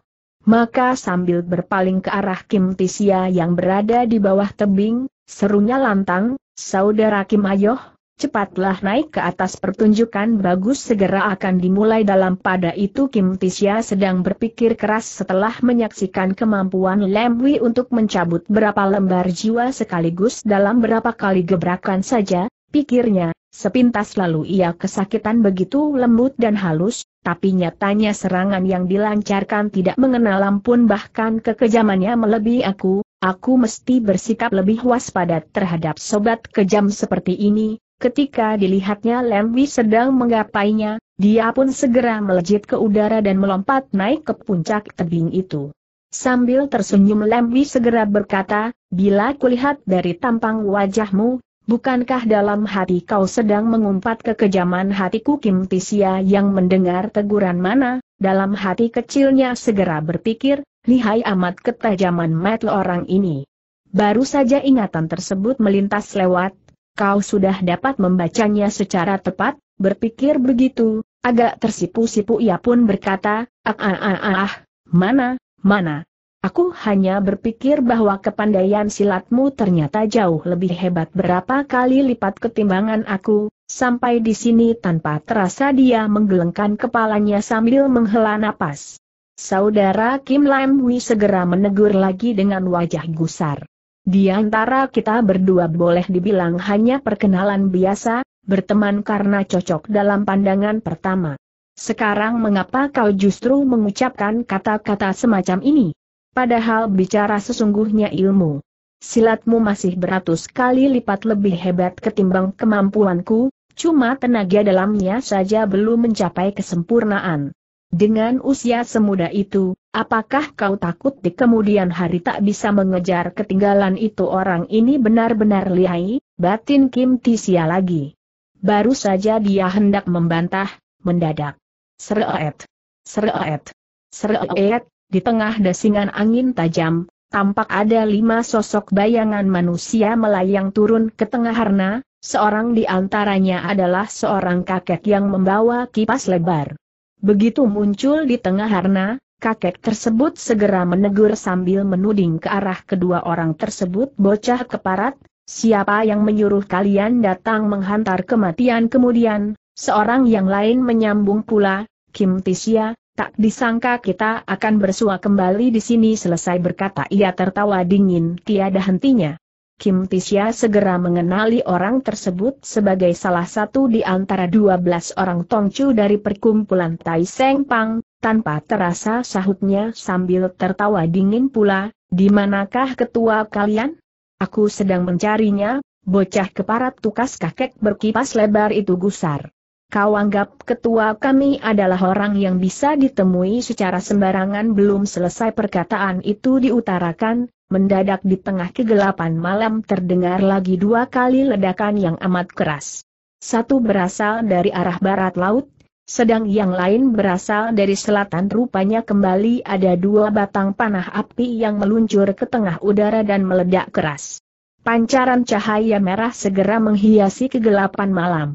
Maka sambil berpaling ke arah Kim Tisia yang berada di bawah tebing, serunya lantang, Saudara Kim Ayoh, cepatlah naik ke atas pertunjukan bagus segera akan dimulai dalam pada itu Kim Tisya sedang berpikir keras setelah menyaksikan kemampuan Lemwi untuk mencabut berapa lembar jiwa sekaligus dalam berapa kali gebrakan saja, pikirnya, Sepintas lalu ia kesakitan begitu lembut dan halus, tapi nyatanya serangan yang dilancarkan tidak mengenal ampun bahkan kekejamannya melebihi aku, aku mesti bersikap lebih waspada terhadap sobat kejam seperti ini, ketika dilihatnya Lemwi sedang menggapainya, dia pun segera melejit ke udara dan melompat naik ke puncak tebing itu. Sambil tersenyum Lemwi segera berkata, bila kulihat dari tampang wajahmu, Bukankah dalam hati kau sedang mengumpat kekejaman hatiku Kim Pisia yang mendengar teguran mana, dalam hati kecilnya segera berpikir, lihai amat ketajaman metel orang ini. Baru saja ingatan tersebut melintas lewat, kau sudah dapat membacanya secara tepat, berpikir begitu, agak tersipu-sipu ia pun berkata, ah ah ah ah, ah mana, mana, Aku hanya berpikir bahwa kepandaian silatmu ternyata jauh lebih hebat berapa kali lipat ketimbangan aku, sampai di sini tanpa terasa dia menggelengkan kepalanya sambil menghela napas. Saudara Kim Lam Hui segera menegur lagi dengan wajah gusar. Di antara kita berdua boleh dibilang hanya perkenalan biasa, berteman karena cocok dalam pandangan pertama. Sekarang mengapa kau justru mengucapkan kata-kata semacam ini? padahal bicara sesungguhnya ilmu. Silatmu masih beratus kali lipat lebih hebat ketimbang kemampuanku, cuma tenaga dalamnya saja belum mencapai kesempurnaan. Dengan usia semuda itu, apakah kau takut di kemudian hari tak bisa mengejar ketinggalan itu orang ini benar-benar lihai, batin Kim Tisia lagi. Baru saja dia hendak membantah, mendadak. Seret. Seret. Seret. Di tengah desingan angin tajam, tampak ada lima sosok bayangan manusia melayang turun ke tengah harna, seorang di antaranya adalah seorang kakek yang membawa kipas lebar. Begitu muncul di tengah harna, kakek tersebut segera menegur sambil menuding ke arah kedua orang tersebut bocah keparat, siapa yang menyuruh kalian datang menghantar kematian kemudian, seorang yang lain menyambung pula, Kim Tisya. Tak disangka kita akan bersua kembali di sini selesai berkata ia tertawa dingin tiada hentinya. Kim Tisya segera mengenali orang tersebut sebagai salah satu di antara 12 orang tongcu dari perkumpulan Tai Seng Pang, tanpa terasa sahutnya sambil tertawa dingin pula, di manakah ketua kalian? Aku sedang mencarinya, bocah keparat tukas kakek berkipas lebar itu gusar kau anggap ketua kami adalah orang yang bisa ditemui secara sembarangan belum selesai perkataan itu diutarakan, mendadak di tengah kegelapan malam terdengar lagi dua kali ledakan yang amat keras. Satu berasal dari arah barat laut, sedang yang lain berasal dari selatan rupanya kembali ada dua batang panah api yang meluncur ke tengah udara dan meledak keras. Pancaran cahaya merah segera menghiasi kegelapan malam.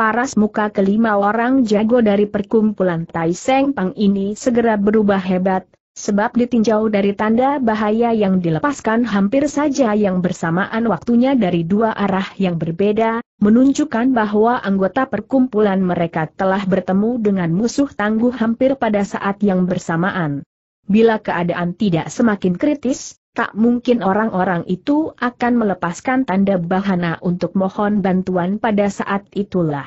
Paras muka kelima orang jago dari perkumpulan Tai Seng Pang ini segera berubah hebat, sebab ditinjau dari tanda bahaya yang dilepaskan hampir saja yang bersamaan waktunya dari dua arah yang berbeda, menunjukkan bahwa anggota perkumpulan mereka telah bertemu dengan musuh tangguh hampir pada saat yang bersamaan. Bila keadaan tidak semakin kritis, tak mungkin orang-orang itu akan melepaskan tanda bahana untuk mohon bantuan pada saat itulah.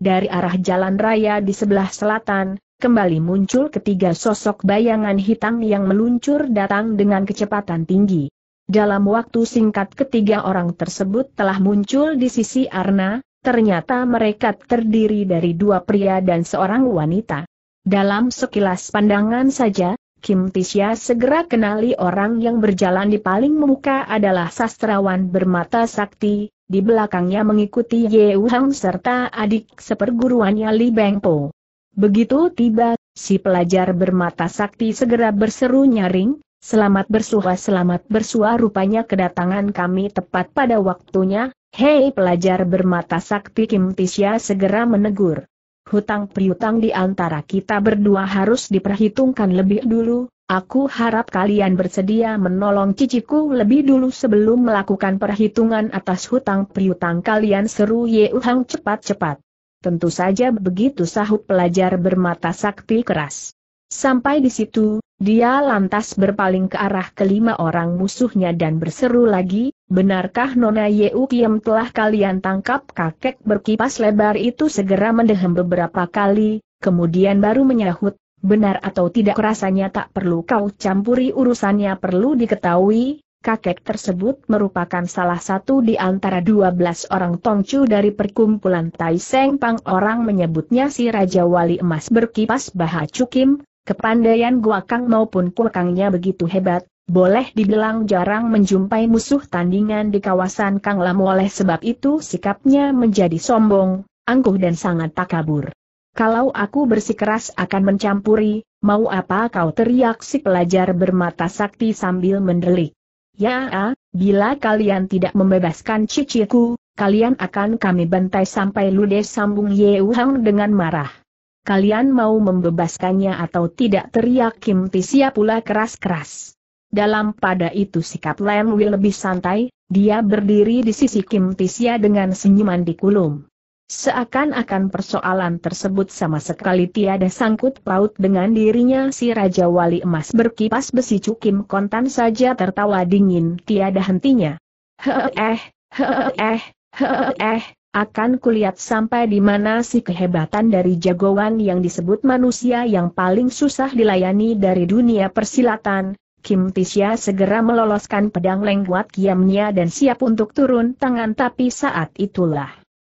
Dari arah jalan raya di sebelah selatan, kembali muncul ketiga sosok bayangan hitam yang meluncur datang dengan kecepatan tinggi. Dalam waktu singkat ketiga orang tersebut telah muncul di sisi Arna, ternyata mereka terdiri dari dua pria dan seorang wanita. Dalam sekilas pandangan saja, Kim Tisya segera kenali orang yang berjalan di paling muka adalah sastrawan bermata sakti, di belakangnya mengikuti Ye Hang serta adik seperguruannya Li Beng Po. Begitu tiba, si pelajar bermata sakti segera berseru nyaring, selamat bersuah selamat bersuah. rupanya kedatangan kami tepat pada waktunya, hei pelajar bermata sakti Kim Tisya segera menegur. Hutang piutang di antara kita berdua harus diperhitungkan lebih dulu, aku harap kalian bersedia menolong ciciku lebih dulu sebelum melakukan perhitungan atas hutang piutang kalian seru Yeuhang cepat-cepat. Tentu saja begitu sahut pelajar bermata sakti keras. Sampai di situ, dia lantas berpaling ke arah kelima orang musuhnya dan berseru lagi, benarkah Nona Yeu Kiem telah kalian tangkap kakek berkipas lebar itu segera mendehem beberapa kali, kemudian baru menyahut, benar atau tidak rasanya tak perlu kau campuri urusannya perlu diketahui, kakek tersebut merupakan salah satu di antara dua belas orang tongcu dari perkumpulan Tai Seng Pang orang menyebutnya si Raja Wali Emas berkipas Baha Cukim, Kepandaian gua kang maupun Kuakangnya begitu hebat, boleh dibilang jarang menjumpai musuh tandingan di kawasan Kang Lam oleh sebab itu sikapnya menjadi sombong, angkuh dan sangat takabur. Kalau aku bersikeras akan mencampuri, mau apa kau teriak si pelajar bermata sakti sambil mendelik. Ya, ah, bila kalian tidak membebaskan ciciku, kalian akan kami bantai sampai ludes sambung Yeu Hang dengan marah kalian mau membebaskannya atau tidak teriak Kim Tisia pula keras-keras. Dalam pada itu sikap Lam wil lebih santai, dia berdiri di sisi Kim Tisia dengan senyuman di kulum. Seakan-akan persoalan tersebut sama sekali tiada sangkut paut dengan dirinya si Raja Wali Emas berkipas besi Cukim Kontan saja tertawa dingin tiada hentinya. Heh eh, heh eh, heh eh, akan kulihat sampai di mana si kehebatan dari jagoan yang disebut manusia yang paling susah dilayani dari dunia persilatan. Kim Tisha segera meloloskan pedang lengkuat kiamnya dan siap untuk turun tangan tapi saat itulah.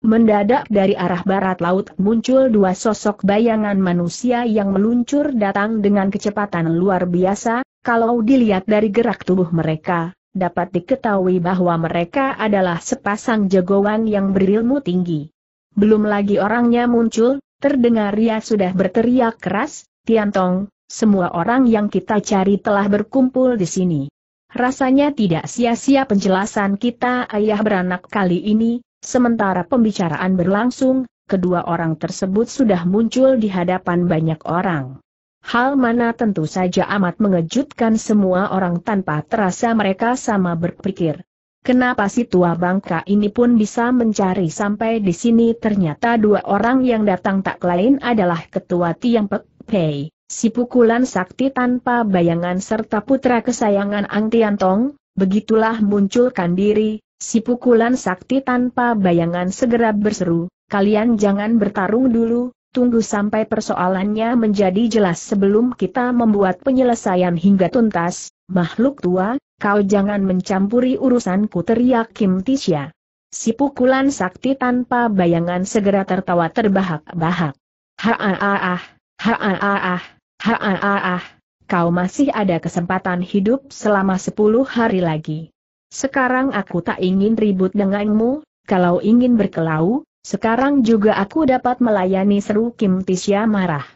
Mendadak dari arah barat laut muncul dua sosok bayangan manusia yang meluncur datang dengan kecepatan luar biasa, kalau dilihat dari gerak tubuh mereka, dapat diketahui bahwa mereka adalah sepasang jagoan yang berilmu tinggi. Belum lagi orangnya muncul, terdengar ia sudah berteriak keras, Tiantong, semua orang yang kita cari telah berkumpul di sini. Rasanya tidak sia-sia penjelasan kita ayah beranak kali ini, sementara pembicaraan berlangsung, kedua orang tersebut sudah muncul di hadapan banyak orang hal mana tentu saja amat mengejutkan semua orang tanpa terasa mereka sama berpikir. Kenapa si tua bangka ini pun bisa mencari sampai di sini ternyata dua orang yang datang tak lain adalah ketua Tiang Pek Pei, si pukulan sakti tanpa bayangan serta putra kesayangan Ang Tian Tong, begitulah munculkan diri, si pukulan sakti tanpa bayangan segera berseru, kalian jangan bertarung dulu, tunggu sampai persoalannya menjadi jelas sebelum kita membuat penyelesaian hingga tuntas, makhluk tua, kau jangan mencampuri urusanku teriak Kim Tisha. Si pukulan sakti tanpa bayangan segera tertawa terbahak-bahak. Ha-ah-ah, ha-ah-ah, ha-ah-ah, kau masih ada kesempatan hidup selama sepuluh hari lagi. Sekarang aku tak ingin ribut denganmu, kalau ingin berkelau, sekarang juga aku dapat melayani seru Kim Tisya marah.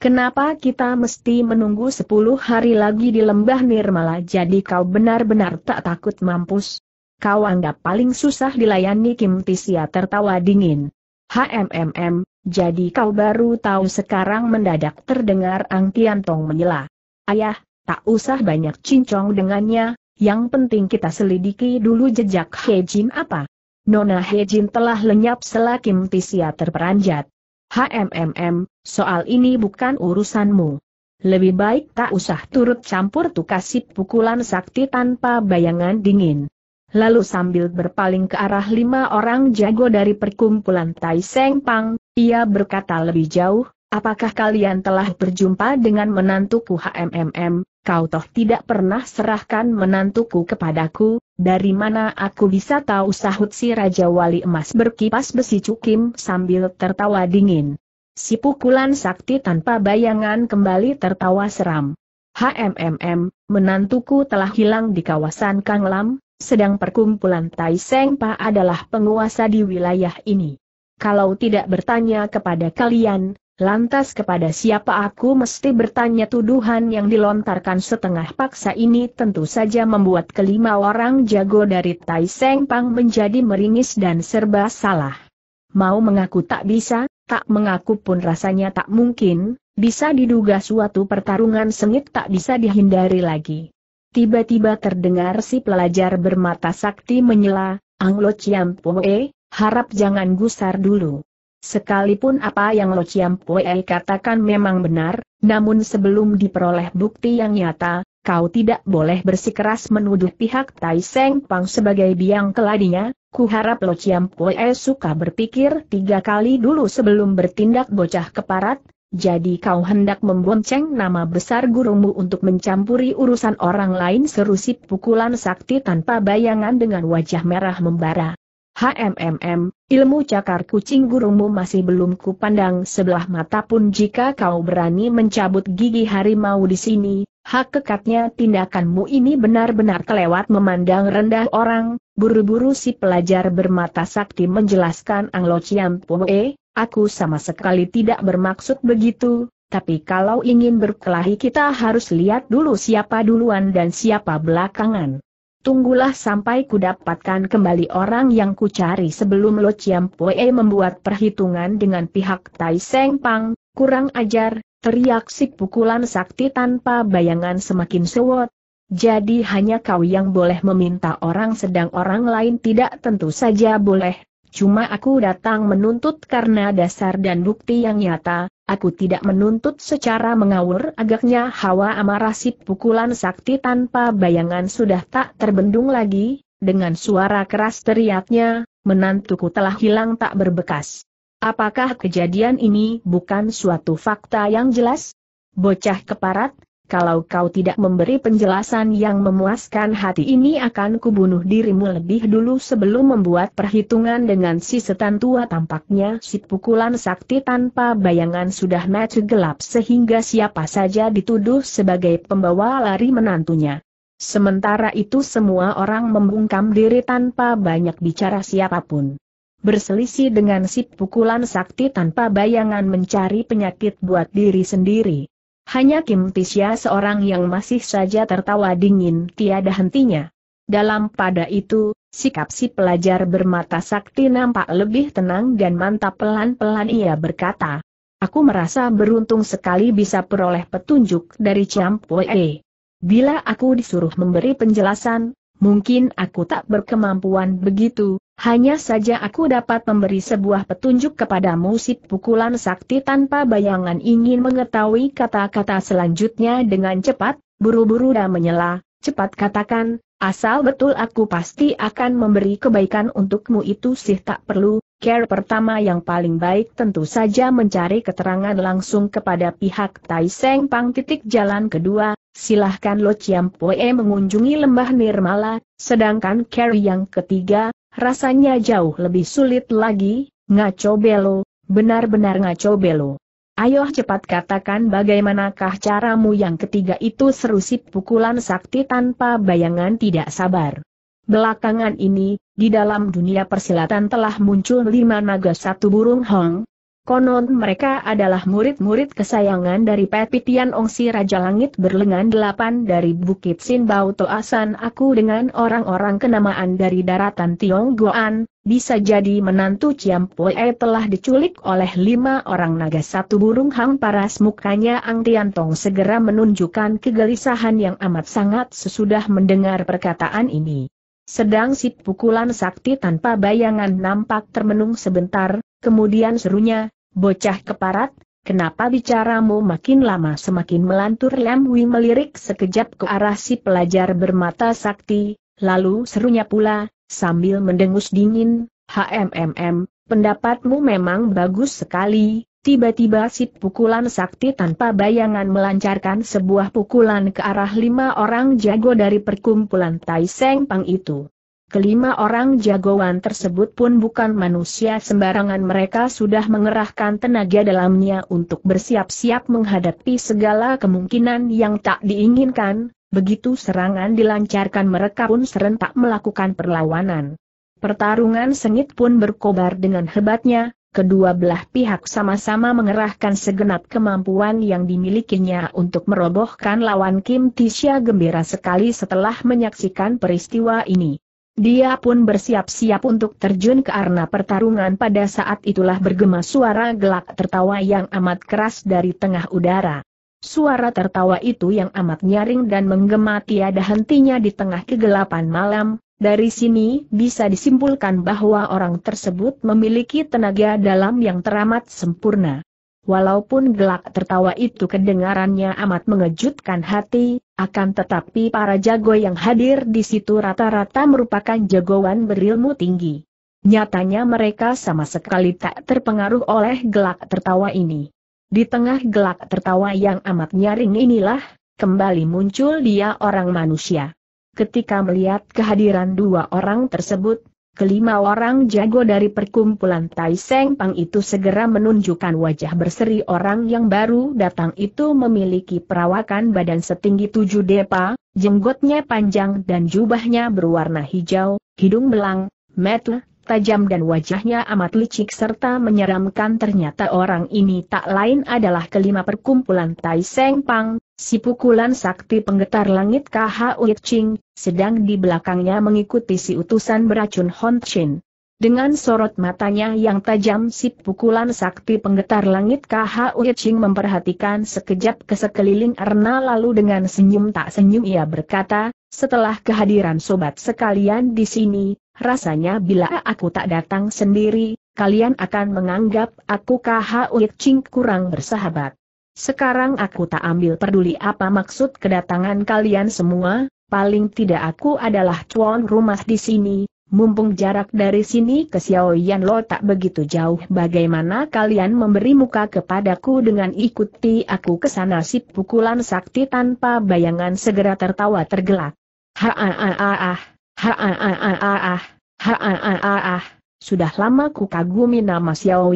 Kenapa kita mesti menunggu sepuluh hari lagi di lembah Nirmala jadi kau benar-benar tak takut mampus? Kau anggap paling susah dilayani Kim Tisya tertawa dingin. HMMM, jadi kau baru tahu sekarang mendadak terdengar Ang Tian Tong menyela. Ayah, tak usah banyak cincong dengannya, yang penting kita selidiki dulu jejak He Jin apa. Nona Hejin telah lenyap selakim pisia terperanjat. HMMM, soal ini bukan urusanmu. Lebih baik tak usah turut campur tukasip pukulan sakti tanpa bayangan dingin. Lalu sambil berpaling ke arah lima orang jago dari perkumpulan Tai Seng Pang, ia berkata lebih jauh, apakah kalian telah berjumpa dengan menantuku HMMM, kau toh tidak pernah serahkan menantuku kepadaku, dari mana aku bisa tahu sahut si Raja Wali Emas berkipas besi cukim sambil tertawa dingin. Si pukulan sakti tanpa bayangan kembali tertawa seram. HMMM, menantuku telah hilang di kawasan Kanglam, sedang perkumpulan Tai Pa adalah penguasa di wilayah ini. Kalau tidak bertanya kepada kalian, Lantas kepada siapa aku mesti bertanya tuduhan yang dilontarkan setengah paksa ini tentu saja membuat kelima orang jago dari Tai Seng Pang menjadi meringis dan serba salah. Mau mengaku tak bisa, tak mengaku pun rasanya tak mungkin, bisa diduga suatu pertarungan sengit tak bisa dihindari lagi. Tiba-tiba terdengar si pelajar bermata sakti menyela, Anglo Chiam Poe, harap jangan gusar dulu. Sekalipun apa yang Lo Chiam Pue katakan memang benar, namun sebelum diperoleh bukti yang nyata, kau tidak boleh bersikeras menuduh pihak Tai Seng Pang sebagai biang keladinya, kuharap Lo Chiam Pue suka berpikir tiga kali dulu sebelum bertindak bocah keparat, jadi kau hendak membonceng nama besar gurumu untuk mencampuri urusan orang lain seru si pukulan sakti tanpa bayangan dengan wajah merah membara. HMMM, ilmu cakar kucing gurumu masih belum kupandang sebelah mata pun jika kau berani mencabut gigi harimau di sini, hak kekatnya tindakanmu ini benar-benar kelewat memandang rendah orang, buru-buru si pelajar bermata sakti menjelaskan Anglo Chiam Poe, aku sama sekali tidak bermaksud begitu, tapi kalau ingin berkelahi kita harus lihat dulu siapa duluan dan siapa belakangan. Tunggulah sampai ku dapatkan kembali orang yang ku cari sebelum Lo Chiam Poe membuat perhitungan dengan pihak Tai Seng Pang, kurang ajar, teriak si pukulan sakti tanpa bayangan semakin sewot. Jadi hanya kau yang boleh meminta orang sedang orang lain tidak tentu saja boleh, cuma aku datang menuntut karena dasar dan bukti yang nyata, Aku tidak menuntut secara mengawur agaknya hawa amarah si pukulan sakti tanpa bayangan sudah tak terbendung lagi, dengan suara keras teriaknya, menantuku telah hilang tak berbekas. Apakah kejadian ini bukan suatu fakta yang jelas? Bocah keparat, kalau kau tidak memberi penjelasan yang memuaskan hati ini akan kubunuh dirimu lebih dulu sebelum membuat perhitungan dengan si setan tua tampaknya si pukulan sakti tanpa bayangan sudah maju gelap sehingga siapa saja dituduh sebagai pembawa lari menantunya. Sementara itu semua orang membungkam diri tanpa banyak bicara siapapun. Berselisih dengan si pukulan sakti tanpa bayangan mencari penyakit buat diri sendiri. Hanya Kim Tisya seorang yang masih saja tertawa dingin tiada hentinya. Dalam pada itu, sikap si pelajar bermata sakti nampak lebih tenang dan mantap pelan-pelan ia berkata. Aku merasa beruntung sekali bisa peroleh petunjuk dari Champwee. Bila aku disuruh memberi penjelasan, mungkin aku tak berkemampuan begitu, hanya saja aku dapat memberi sebuah petunjuk kepadamu si pukulan sakti tanpa bayangan ingin mengetahui kata-kata selanjutnya dengan cepat, buru-buru dan menyela, cepat katakan, asal betul aku pasti akan memberi kebaikan untukmu itu sih tak perlu, care pertama yang paling baik tentu saja mencari keterangan langsung kepada pihak Tai Seng Pang titik jalan kedua, silahkan Lo Chiam Poe mengunjungi lembah Nirmala, sedangkan care yang ketiga, Rasanya jauh lebih sulit lagi, ngaco belo, benar-benar ngaco belo. Ayo cepat katakan bagaimanakah caramu yang ketiga itu seru pukulan sakti tanpa bayangan tidak sabar. Belakangan ini, di dalam dunia persilatan telah muncul lima naga satu burung hong, Konon mereka adalah murid-murid kesayangan dari Pepitian Ongsi Raja Langit berlengan delapan dari Bukit Sinbau Toasan aku dengan orang-orang kenamaan dari daratan Tionggoan, bisa jadi menantu Ciam Pue telah diculik oleh lima orang naga satu burung hang paras mukanya Ang Tiantong segera menunjukkan kegelisahan yang amat sangat sesudah mendengar perkataan ini. Sedang si pukulan sakti tanpa bayangan nampak termenung sebentar, Kemudian serunya, bocah keparat, kenapa bicaramu makin lama semakin melantur Lam Wi melirik sekejap ke arah si pelajar bermata sakti, lalu serunya pula, sambil mendengus dingin, HMMM, pendapatmu memang bagus sekali, Tiba-tiba si pukulan sakti tanpa bayangan melancarkan sebuah pukulan ke arah lima orang jago dari perkumpulan Tai Seng Pang itu. Kelima orang jagoan tersebut pun bukan manusia sembarangan mereka sudah mengerahkan tenaga dalamnya untuk bersiap-siap menghadapi segala kemungkinan yang tak diinginkan, begitu serangan dilancarkan mereka pun serentak melakukan perlawanan. Pertarungan sengit pun berkobar dengan hebatnya, kedua belah pihak sama-sama mengerahkan segenap kemampuan yang dimilikinya untuk merobohkan lawan Kim Tisha gembira sekali setelah menyaksikan peristiwa ini. Dia pun bersiap-siap untuk terjun ke arena pertarungan pada saat itulah bergema suara gelak tertawa yang amat keras dari tengah udara. Suara tertawa itu yang amat nyaring dan menggema tiada hentinya di tengah kegelapan malam, dari sini bisa disimpulkan bahwa orang tersebut memiliki tenaga dalam yang teramat sempurna. Walaupun gelak tertawa itu kedengarannya amat mengejutkan hati, akan tetapi para jago yang hadir di situ rata-rata merupakan jagoan berilmu tinggi. Nyatanya mereka sama sekali tak terpengaruh oleh gelak tertawa ini. Di tengah gelak tertawa yang amat nyaring inilah, kembali muncul dia orang manusia. Ketika melihat kehadiran dua orang tersebut, Kelima orang jago dari perkumpulan Tai Seng Pang itu segera menunjukkan wajah berseri orang yang baru datang itu memiliki perawakan badan setinggi tujuh depa, jenggotnya panjang dan jubahnya berwarna hijau, hidung belang, mata tajam dan wajahnya amat licik serta menyeramkan ternyata orang ini tak lain adalah kelima perkumpulan Tai Seng Pang, Si pukulan sakti penggetar langit KH Uit Ching, sedang di belakangnya mengikuti si utusan beracun Hon Chin. Dengan sorot matanya yang tajam si pukulan sakti penggetar langit KH Uit Ching memperhatikan sekejap ke sekeliling Erna lalu dengan senyum tak senyum ia berkata, setelah kehadiran sobat sekalian di sini, rasanya bila aku tak datang sendiri, kalian akan menganggap aku KH Uit Ching kurang bersahabat. Sekarang aku tak ambil peduli apa maksud kedatangan kalian semua, paling tidak aku adalah tuan rumah di sini, mumpung jarak dari sini ke Xiao Yan Lo tak begitu jauh bagaimana kalian memberi muka kepadaku dengan ikuti aku ke sana si pukulan sakti tanpa bayangan segera tertawa tergelak. Ha ah ah ah ah, ha ah ah ah ah, ha ah ah ah ah, sudah lama ku kagumi nama Xiao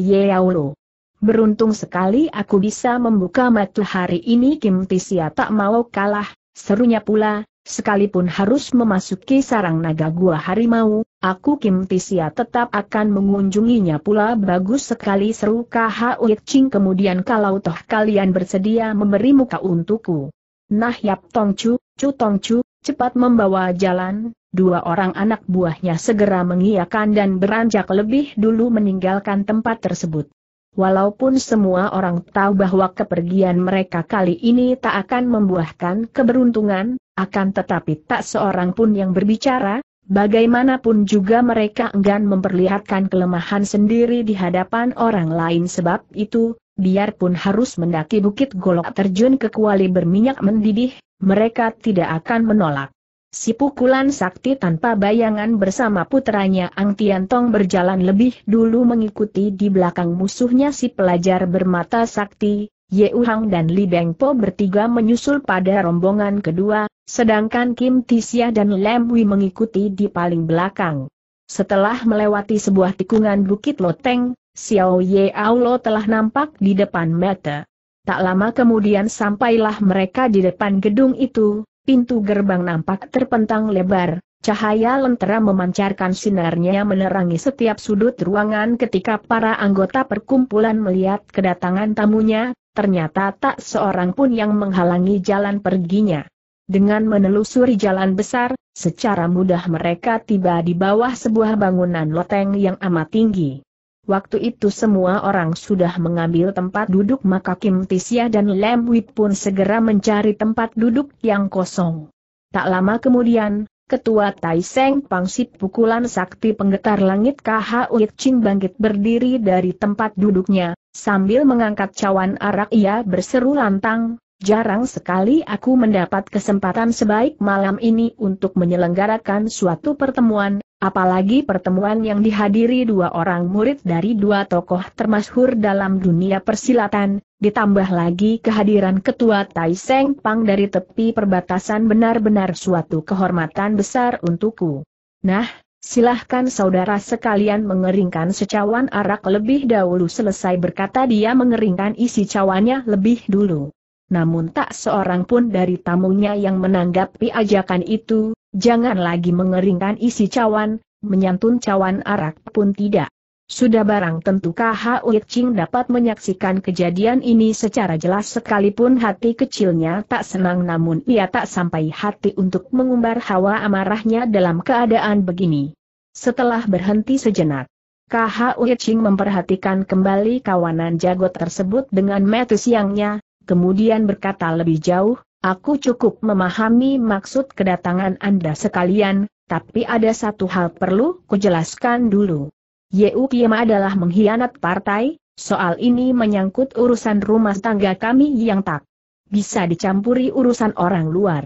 Lo. Beruntung sekali aku bisa membuka mata hari ini Kim Tisia tak mau kalah, serunya pula, sekalipun harus memasuki sarang naga gua harimau, aku Kim Tisia tetap akan mengunjunginya pula bagus sekali seru KH Ching kemudian kalau toh kalian bersedia memberi muka untukku. Nah Yap Tong Chu, Chu Tong Chu, cepat membawa jalan, dua orang anak buahnya segera mengiakan dan beranjak lebih dulu meninggalkan tempat tersebut. Walaupun semua orang tahu bahwa kepergian mereka kali ini tak akan membuahkan keberuntungan, akan tetapi tak seorang pun yang berbicara, bagaimanapun juga mereka enggan memperlihatkan kelemahan sendiri di hadapan orang lain sebab itu, biarpun harus mendaki bukit golok terjun ke kuali berminyak mendidih, mereka tidak akan menolak. Si pukulan sakti tanpa bayangan bersama putranya Ang Tiantong berjalan lebih dulu mengikuti di belakang musuhnya si pelajar bermata sakti, Ye Uhang dan Li Beng Po bertiga menyusul pada rombongan kedua, sedangkan Kim Tisya dan Lem Wi mengikuti di paling belakang. Setelah melewati sebuah tikungan bukit loteng, Xiao Ye Aulo telah nampak di depan mata. Tak lama kemudian sampailah mereka di depan gedung itu, Pintu gerbang nampak terpentang lebar, cahaya lentera memancarkan sinarnya menerangi setiap sudut ruangan ketika para anggota perkumpulan melihat kedatangan tamunya, ternyata tak seorang pun yang menghalangi jalan perginya. Dengan menelusuri jalan besar, secara mudah mereka tiba di bawah sebuah bangunan loteng yang amat tinggi. Waktu itu semua orang sudah mengambil tempat duduk maka Kim Tisya dan Lam Wit pun segera mencari tempat duduk yang kosong. Tak lama kemudian, Ketua Tai Seng Pangsit pukulan sakti penggetar langit KH Uit Ching bangkit berdiri dari tempat duduknya, sambil mengangkat cawan arak ia berseru lantang, Jarang sekali aku mendapat kesempatan sebaik malam ini untuk menyelenggarakan suatu pertemuan, apalagi pertemuan yang dihadiri dua orang murid dari dua tokoh termasyhur dalam dunia persilatan, ditambah lagi kehadiran Ketua Tai Seng Pang dari tepi perbatasan benar-benar suatu kehormatan besar untukku. Nah, Silahkan saudara sekalian mengeringkan secawan arak lebih dahulu selesai berkata dia mengeringkan isi cawannya lebih dulu namun tak seorang pun dari tamunya yang menanggapi ajakan itu, jangan lagi mengeringkan isi cawan, menyantun cawan arak pun tidak. Sudah barang tentu Hui Ching dapat menyaksikan kejadian ini secara jelas sekalipun hati kecilnya tak senang namun ia tak sampai hati untuk mengumbar hawa amarahnya dalam keadaan begini. Setelah berhenti sejenak, Hui Ching memperhatikan kembali kawanan jago tersebut dengan metus siangnya, kemudian berkata lebih jauh, aku cukup memahami maksud kedatangan Anda sekalian, tapi ada satu hal perlu kujelaskan dulu. Yeu Kiem adalah mengkhianat partai, soal ini menyangkut urusan rumah tangga kami yang tak bisa dicampuri urusan orang luar.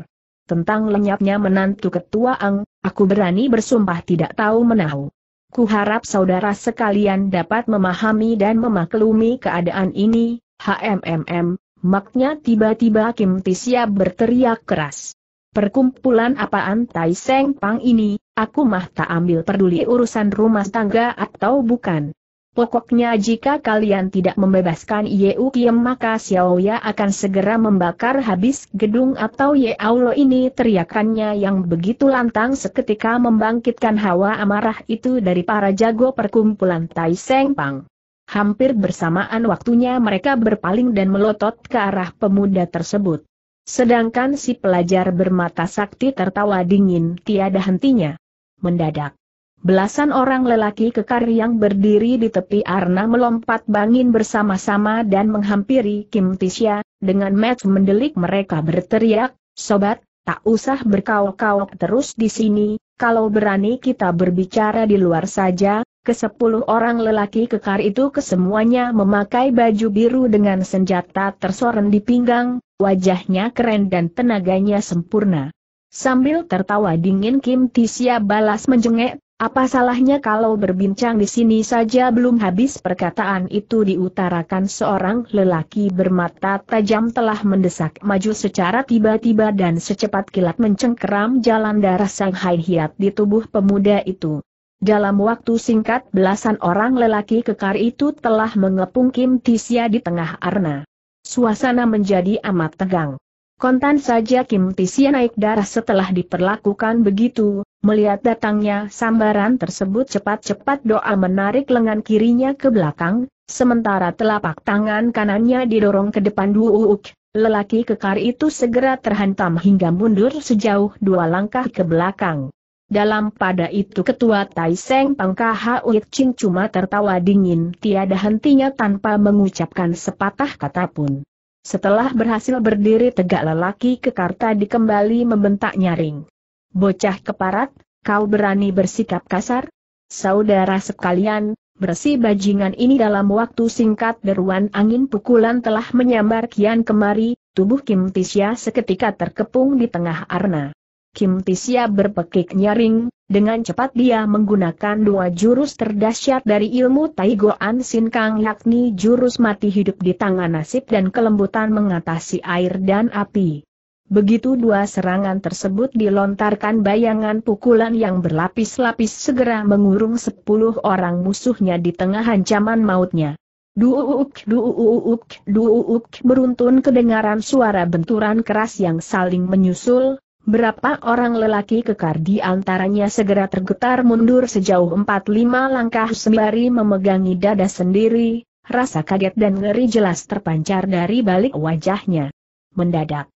Tentang lenyapnya menantu ketua Ang, aku berani bersumpah tidak tahu menahu. Kuharap saudara sekalian dapat memahami dan memaklumi keadaan ini, HMMM, Maknya tiba-tiba Kim Tisya berteriak keras. Perkumpulan apaan Tai Seng Pang ini, aku mah tak ambil peduli urusan rumah tangga atau bukan. Pokoknya jika kalian tidak membebaskan Yeu Kiem maka Xiaoya akan segera membakar habis gedung atau Ye Yeaulo ini teriakannya yang begitu lantang seketika membangkitkan hawa amarah itu dari para jago perkumpulan Tai Seng Pang. Hampir bersamaan waktunya mereka berpaling dan melotot ke arah pemuda tersebut. Sedangkan si pelajar bermata sakti tertawa dingin tiada hentinya. Mendadak. Belasan orang lelaki kekar yang berdiri di tepi arna melompat bangin bersama-sama dan menghampiri Kim Tisya, dengan match mendelik mereka berteriak, Sobat, tak usah berkawok-kawok terus di sini, kalau berani kita berbicara di luar saja, Kesepuluh orang lelaki kekar itu kesemuanya memakai baju biru dengan senjata tersoren di pinggang, wajahnya keren dan tenaganya sempurna. Sambil tertawa dingin Kim Tisya balas menjengek, apa salahnya kalau berbincang di sini saja belum habis perkataan itu diutarakan seorang lelaki bermata tajam telah mendesak maju secara tiba-tiba dan secepat kilat mencengkeram jalan darah sang Shanghai Hiat di tubuh pemuda itu. Dalam waktu singkat belasan orang lelaki kekar itu telah mengepung Kim Tisya di tengah arna. Suasana menjadi amat tegang. Kontan saja Kim Tisya naik darah setelah diperlakukan begitu, melihat datangnya sambaran tersebut cepat-cepat doa menarik lengan kirinya ke belakang, sementara telapak tangan kanannya didorong ke depan duuk. Lelaki kekar itu segera terhantam hingga mundur sejauh dua langkah ke belakang. Dalam pada itu ketua Tai Seng Pangka Hauit Ching cuma tertawa dingin tiada hentinya tanpa mengucapkan sepatah kata pun. Setelah berhasil berdiri tegak lelaki kekarta dikembali membentak nyaring. Bocah keparat, kau berani bersikap kasar? Saudara sekalian, bersih bajingan ini dalam waktu singkat deruan angin pukulan telah menyambar kian kemari, tubuh Kim Tisya seketika terkepung di tengah arna. Kim Tisya berpekik nyaring, dengan cepat dia menggunakan dua jurus terdahsyat dari ilmu Taigoan Sin Kang yakni jurus mati hidup di tangan nasib dan kelembutan mengatasi air dan api. Begitu dua serangan tersebut dilontarkan bayangan pukulan yang berlapis-lapis segera mengurung sepuluh orang musuhnya di tengah ancaman mautnya. Duuk, duuk, duuk, beruntun kedengaran suara benturan keras yang saling menyusul, Berapa orang lelaki kekar di antaranya segera tergetar mundur sejauh 4-5 langkah sembari memegangi dada sendiri, rasa kaget dan ngeri jelas terpancar dari balik wajahnya. Mendadak.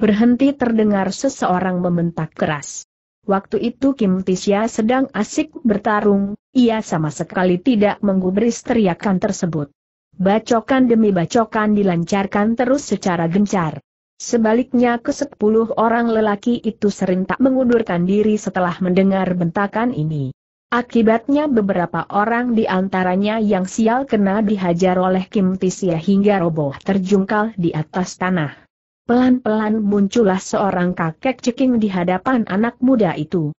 Berhenti terdengar seseorang membentak keras. Waktu itu Kim Tisya sedang asik bertarung, ia sama sekali tidak menggubris teriakan tersebut. Bacokan demi bacokan dilancarkan terus secara gencar. Sebaliknya ke sepuluh orang lelaki itu serentak mengundurkan diri setelah mendengar bentakan ini. Akibatnya beberapa orang di antaranya yang sial kena dihajar oleh Kim Tisya hingga roboh terjungkal di atas tanah. Pelan-pelan muncullah seorang kakek ceking di hadapan anak muda itu.